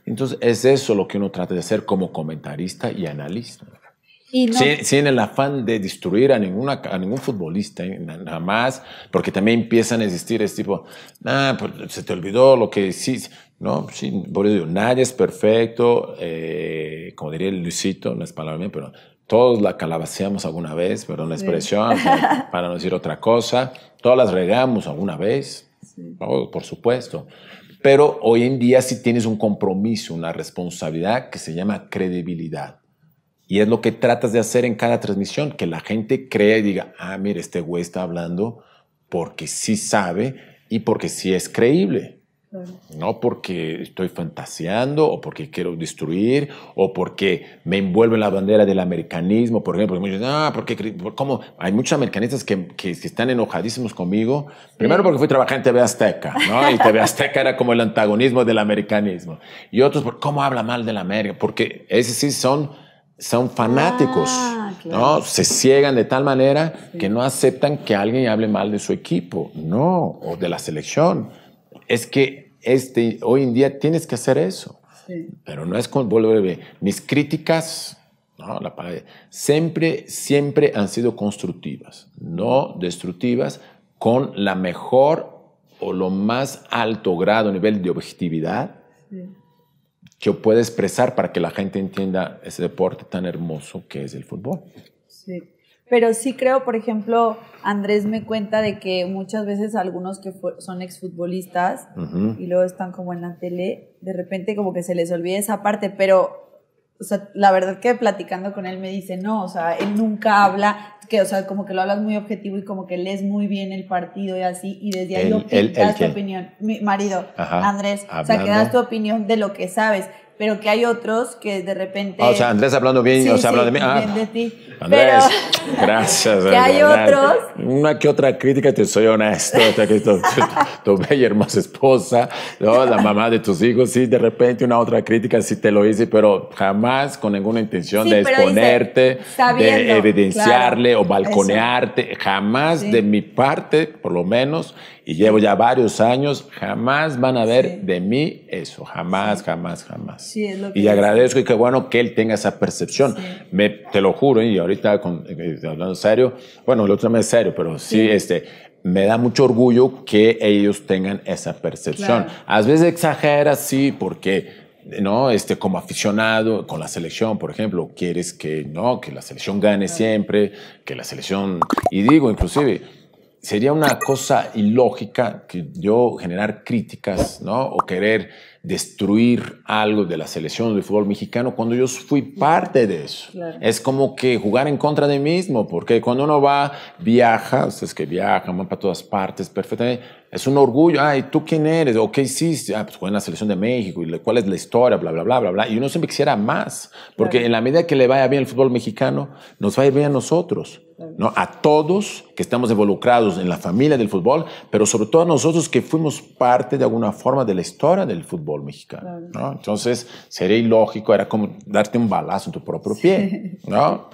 Entonces, es eso lo que uno trata de hacer como comentarista y analista sin, el afán de destruir a, ninguna, a ningún futbolista, eh, nada más, porque también empiezan a existir es tipo, ah, pues se te olvidó lo que sí No, sí, por eso digo, nadie es perfecto, eh, como diría el Luisito, no es palabra pero todos la calabaceamos alguna vez, perdón la expresión, para, no decir otra cosa, todas las regamos alguna vez, por supuesto. Pero hoy en día sí tienes un compromiso, una responsabilidad que se llama credibilidad. Y es lo que tratas de hacer en cada transmisión, que la gente crea y diga, ah, mire, este güey está hablando porque sí sabe y porque sí es creíble. No porque estoy fantaseando o porque quiero destruir o porque me envuelvo en la bandera del americanismo, por ejemplo. Muchos, ah, porque ¿cómo? hay muchos americanistas que, que, están enojadísimos conmigo. Primero porque fui trabajar en TV Azteca, ¿no? Y TV Azteca era como el antagonismo del americanismo. Y otros, por ¿cómo habla mal de la América? Porque ese sí son son fanáticos, ah, ¿no? Se ciegan de tal manera que no aceptan que alguien hable mal de su equipo, no, o de la selección. Es que este, hoy en día tienes que hacer eso, pero no es con, volver mis críticas, no, la siempre, siempre han sido constructivas, no destructivas, con la mejor o lo más alto grado, nivel de objetividad. Sí que pueda expresar para que la gente entienda ese deporte tan hermoso que es el fútbol. Sí. Pero sí creo, por ejemplo, Andrés me cuenta de que muchas veces algunos que son exfutbolistas y luego están como en la tele, de repente como que se les olvida esa parte, pero la verdad que platicando con él me dice, no, o sea, él nunca habla que, o sea, como que lo hablas muy objetivo y como que lees muy bien el partido y así, y desde ahí das tu opinión. Mi marido, Andrés, o sea, que das tu opinión de lo que sabes pero que hay otros que de repente... Ah, o sea, Andrés hablando bien, o sea, hablando de mí. Ah. de ti. Andrés, pero, gracias. que hay otros... Una que otra crítica, te soy honesto, tu, tu, tu, bella hermosa esposa, ¿no? la mamá de tus hijos, sí, de repente una otra crítica sí te lo hice, pero jamás con ninguna intención de exponerte, de evidenciarle o balconearte, jamás de mi parte, por lo menos, y llevo ya varios años, jamás van a ver de mí eso, jamás, jamás, jamás. y agradezco y qué bueno que él tenga esa percepción. te lo juro, y ahorita con, eh, eh, hablando serio, bueno, el otro no es serio, pero sí, este, me da mucho orgullo que ellos tengan esa percepción. A veces exageras, sí, porque... ¿no? Este, como aficionado con la selección, por ejemplo, quieres que no, que la selección gane siempre, que la selección, y digo, inclusive, sería una cosa ilógica que yo generar críticas ¿no? o querer destruir algo de la selección de fútbol mexicano cuando yo fui parte de eso. Es como que jugar en contra de mí mismo, porque cuando uno va, viaja, ustedes que viajan, van para todas partes perfectamente, es un orgullo. Ay, ¿tú quién eres? ¿O qué hiciste? Ah, pues jugué la selección de México. ¿Y cuál es la historia? Bla, bla, bla, bla, bla. Y uno siempre quisiera más. Porque en la medida que le vaya bien el fútbol mexicano, nos va a ir bien a nosotros. ¿no? A todos que estamos involucrados en la familia del fútbol, pero sobre todo a nosotros que fuimos parte de alguna forma de la historia del fútbol mexicano. ¿no? Entonces, sería ilógico, era como darte un balazo en tu propio pie. ¿no?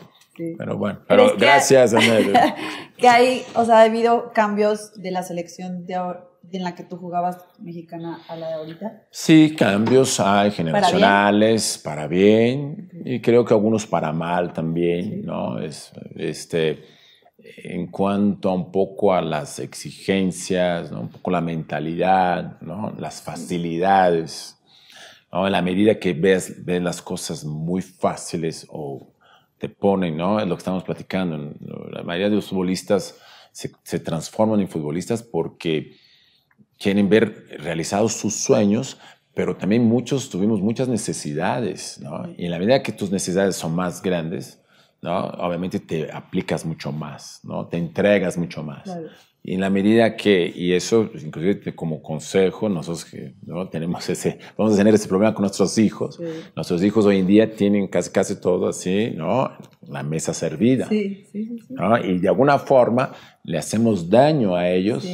Pero bueno, pero, gracias, Anel. que hay, o sea, ha habido cambios de la selección de en la que tú jugabas mexicana a la de ahorita? Sí, cambios hay generacionales para bien, y creo que algunos para mal también, ¿no? Es, este, en cuanto a un poco a las exigencias, ¿no? un poco la mentalidad, ¿no? las facilidades, ¿no? en la medida que ves, ves las cosas muy fáciles o te ponen, ¿no? Es lo que estamos platicando. La mayoría de los futbolistas se, transforman en futbolistas porque quieren ver realizados sus sueños, pero también muchos tuvimos muchas necesidades, ¿no? Y en la medida que tus necesidades son más grandes, ¿no? Obviamente te aplicas mucho más, ¿no? Te entregas mucho más. Y en la medida que, y eso, pues, inclusive como consejo, nosotros que ¿no? tenemos ese, vamos a tener ese problema con nuestros hijos. Nuestros hijos hoy en día tienen casi, casi todo así, ¿no? La mesa servida. Sí, sí, Y de alguna forma le hacemos daño a ellos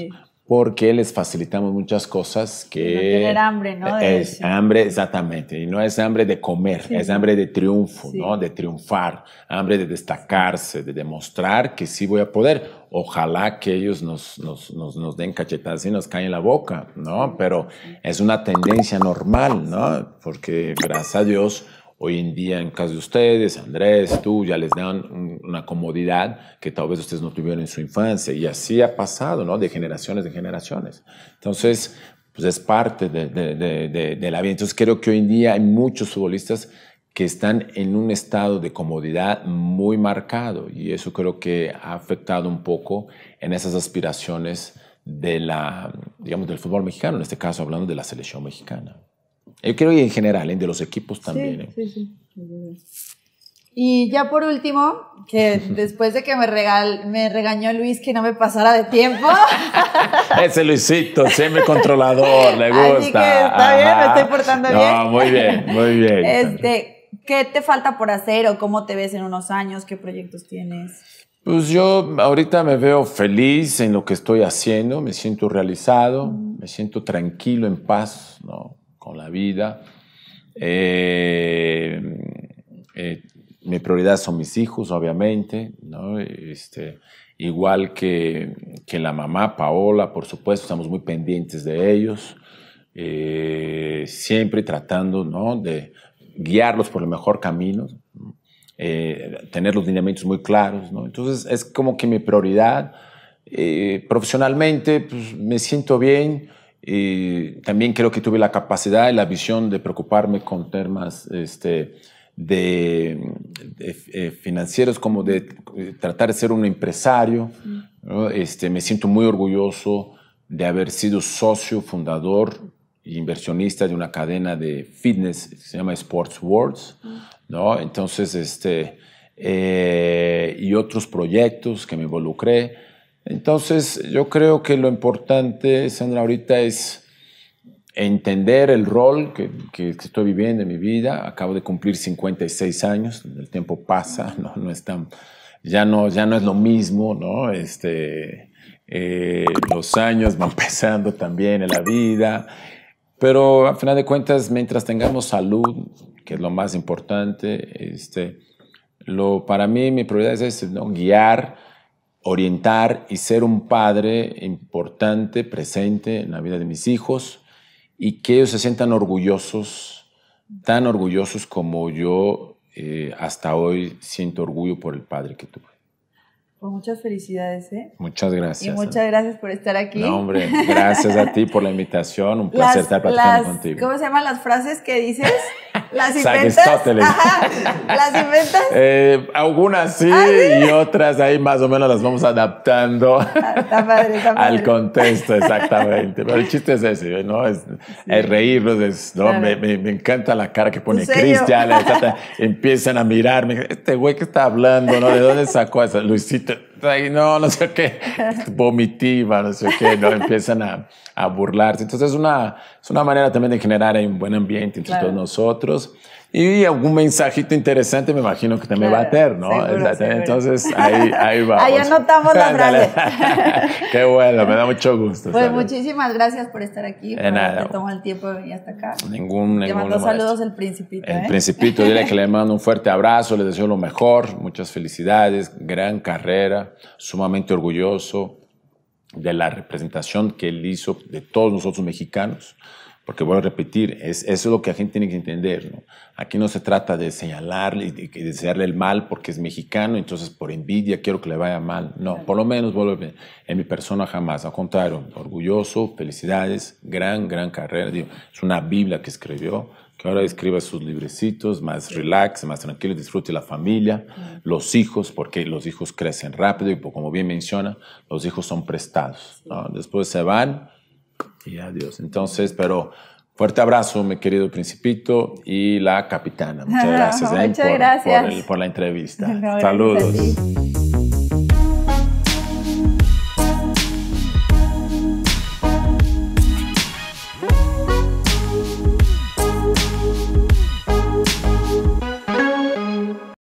porque les facilitamos muchas cosas que... tener hambre, ¿no? es hambre, exactamente. Y no es hambre de comer, es hambre de triunfo, ¿no? De triunfar, hambre de destacarse, de demostrar que sí voy a poder. Ojalá que ellos nos, nos, nos, nos den cachetadas y nos caen la boca, ¿no? Pero es una tendencia normal, ¿no? Porque gracias a Dios Hoy en día, en casa de ustedes, Andrés, tú, ya les dan una comodidad que tal vez ustedes no tuvieron en su infancia. Y así ha pasado, ¿no? De generaciones en generaciones. Entonces, pues es parte de, de, la vida. Entonces, creo que hoy en día hay muchos futbolistas que están en un estado de comodidad muy marcado y eso creo que ha afectado un poco en esas aspiraciones de digamos, del fútbol mexicano, en este caso hablando de la selección mexicana. Yo creo ir en general, en de los equipos también. Sí, ¿eh? sí, sí. Y ya por último, que después de que me, regal, me regañó Luis que no me pasara de tiempo. Ese Luisito, semi-controlador, le gusta. Así que está bien, me estoy portando no, muy bien, muy bien. Este, ¿Qué te falta por hacer o cómo te ves en unos años? ¿Qué proyectos tienes? Pues yo ahorita me veo feliz en lo que estoy haciendo, me siento realizado, me siento tranquilo, en paz, ¿no? con la vida. Eh, eh, mi prioridad son mis hijos, obviamente, este, igual que, la mamá, Paola, por supuesto, estamos muy pendientes de ellos, eh, siempre tratando de guiarlos por el mejor camino, tener los lineamientos muy claros. Entonces, es como que mi prioridad, profesionalmente, pues, me siento bien, y eh, también creo que tuve la capacidad y la visión de preocuparme con temas este, de, eh, financieros, como de eh, tratar de ser un empresario. Este, me siento muy orgulloso de haber sido socio, fundador e inversionista de una cadena de fitness que se llama Sports Worlds. ¿no? Entonces, este, y otros proyectos que me involucré. Entonces, yo creo que lo importante, Sandra, ahorita es entender el rol que, estoy viviendo en mi vida. Acabo de cumplir 56 años, el tiempo pasa, ya, no, ya no es lo mismo, este, eh, los años van pesando también en la vida, pero a final de cuentas, mientras tengamos salud, que es lo más importante, este, lo, para mí mi prioridad es, es ¿no? guiar orientar y ser un padre importante, presente en la vida de mis hijos y que ellos se sientan orgullosos, tan orgullosos como yo eh, hasta hoy siento orgullo por el padre que tuve. Pues muchas felicidades, ¿eh? Muchas gracias. Y muchas gracias por estar aquí. No, hombre, gracias a ti por la invitación, un placer estar platicando contigo. ¿Cómo se llaman las frases que dices? ¿Las inventas? ¿Las inventas? Eh, algunas ¿Ah, sí, y otras ahí más o menos las vamos adaptando ah, al contexto, exactamente. Pero el chiste es ese, ¿no? Es, reírnos, ¿no? Me, encanta la cara que pone Cristian, empiezan a mirarme, este güey que está hablando, ¿no? ¿De dónde sacó esa, Luisito ahí, no, no sé qué, vomitiva, no sé qué, ¿no? empiezan a, a burlarse. Entonces es una, es una manera también de generar un buen ambiente entre todos nosotros. Y algún mensajito interesante me imagino que también me va a tener, ¿no? Entonces ahí, ahí va Ahí anotamos la frase. Qué bueno, me da mucho gusto. Pues muchísimas gracias por estar aquí. De nada. Te tomó el tiempo de venir hasta acá. Ningún, Te ningún mando saludos el principito. El ¿eh? principito, dile que le mando un fuerte abrazo, le deseo lo mejor, muchas felicidades, gran carrera, sumamente orgulloso de la representación que él hizo de todos nosotros mexicanos. Porque voy a repetir, es, eso es lo que la gente tiene que entender. Aquí no se trata de señalarle y de, desearle el mal porque es mexicano, entonces por envidia quiero que le vaya mal. No, por lo menos vuelvo en mi persona jamás. Al contrario, orgulloso, felicidades, gran, gran carrera. es una Biblia que escribió, que ahora escriba sus librecitos, más relax, más tranquilo, disfrute la familia, los hijos, porque los hijos crecen rápido y como bien menciona, los hijos son prestados. Después se van y adiós. Entonces, pero fuerte abrazo, mi querido Principito y la capitana. Muchas gracias. ¿eh? Muchas por, gracias. Por, la entrevista. Saludos.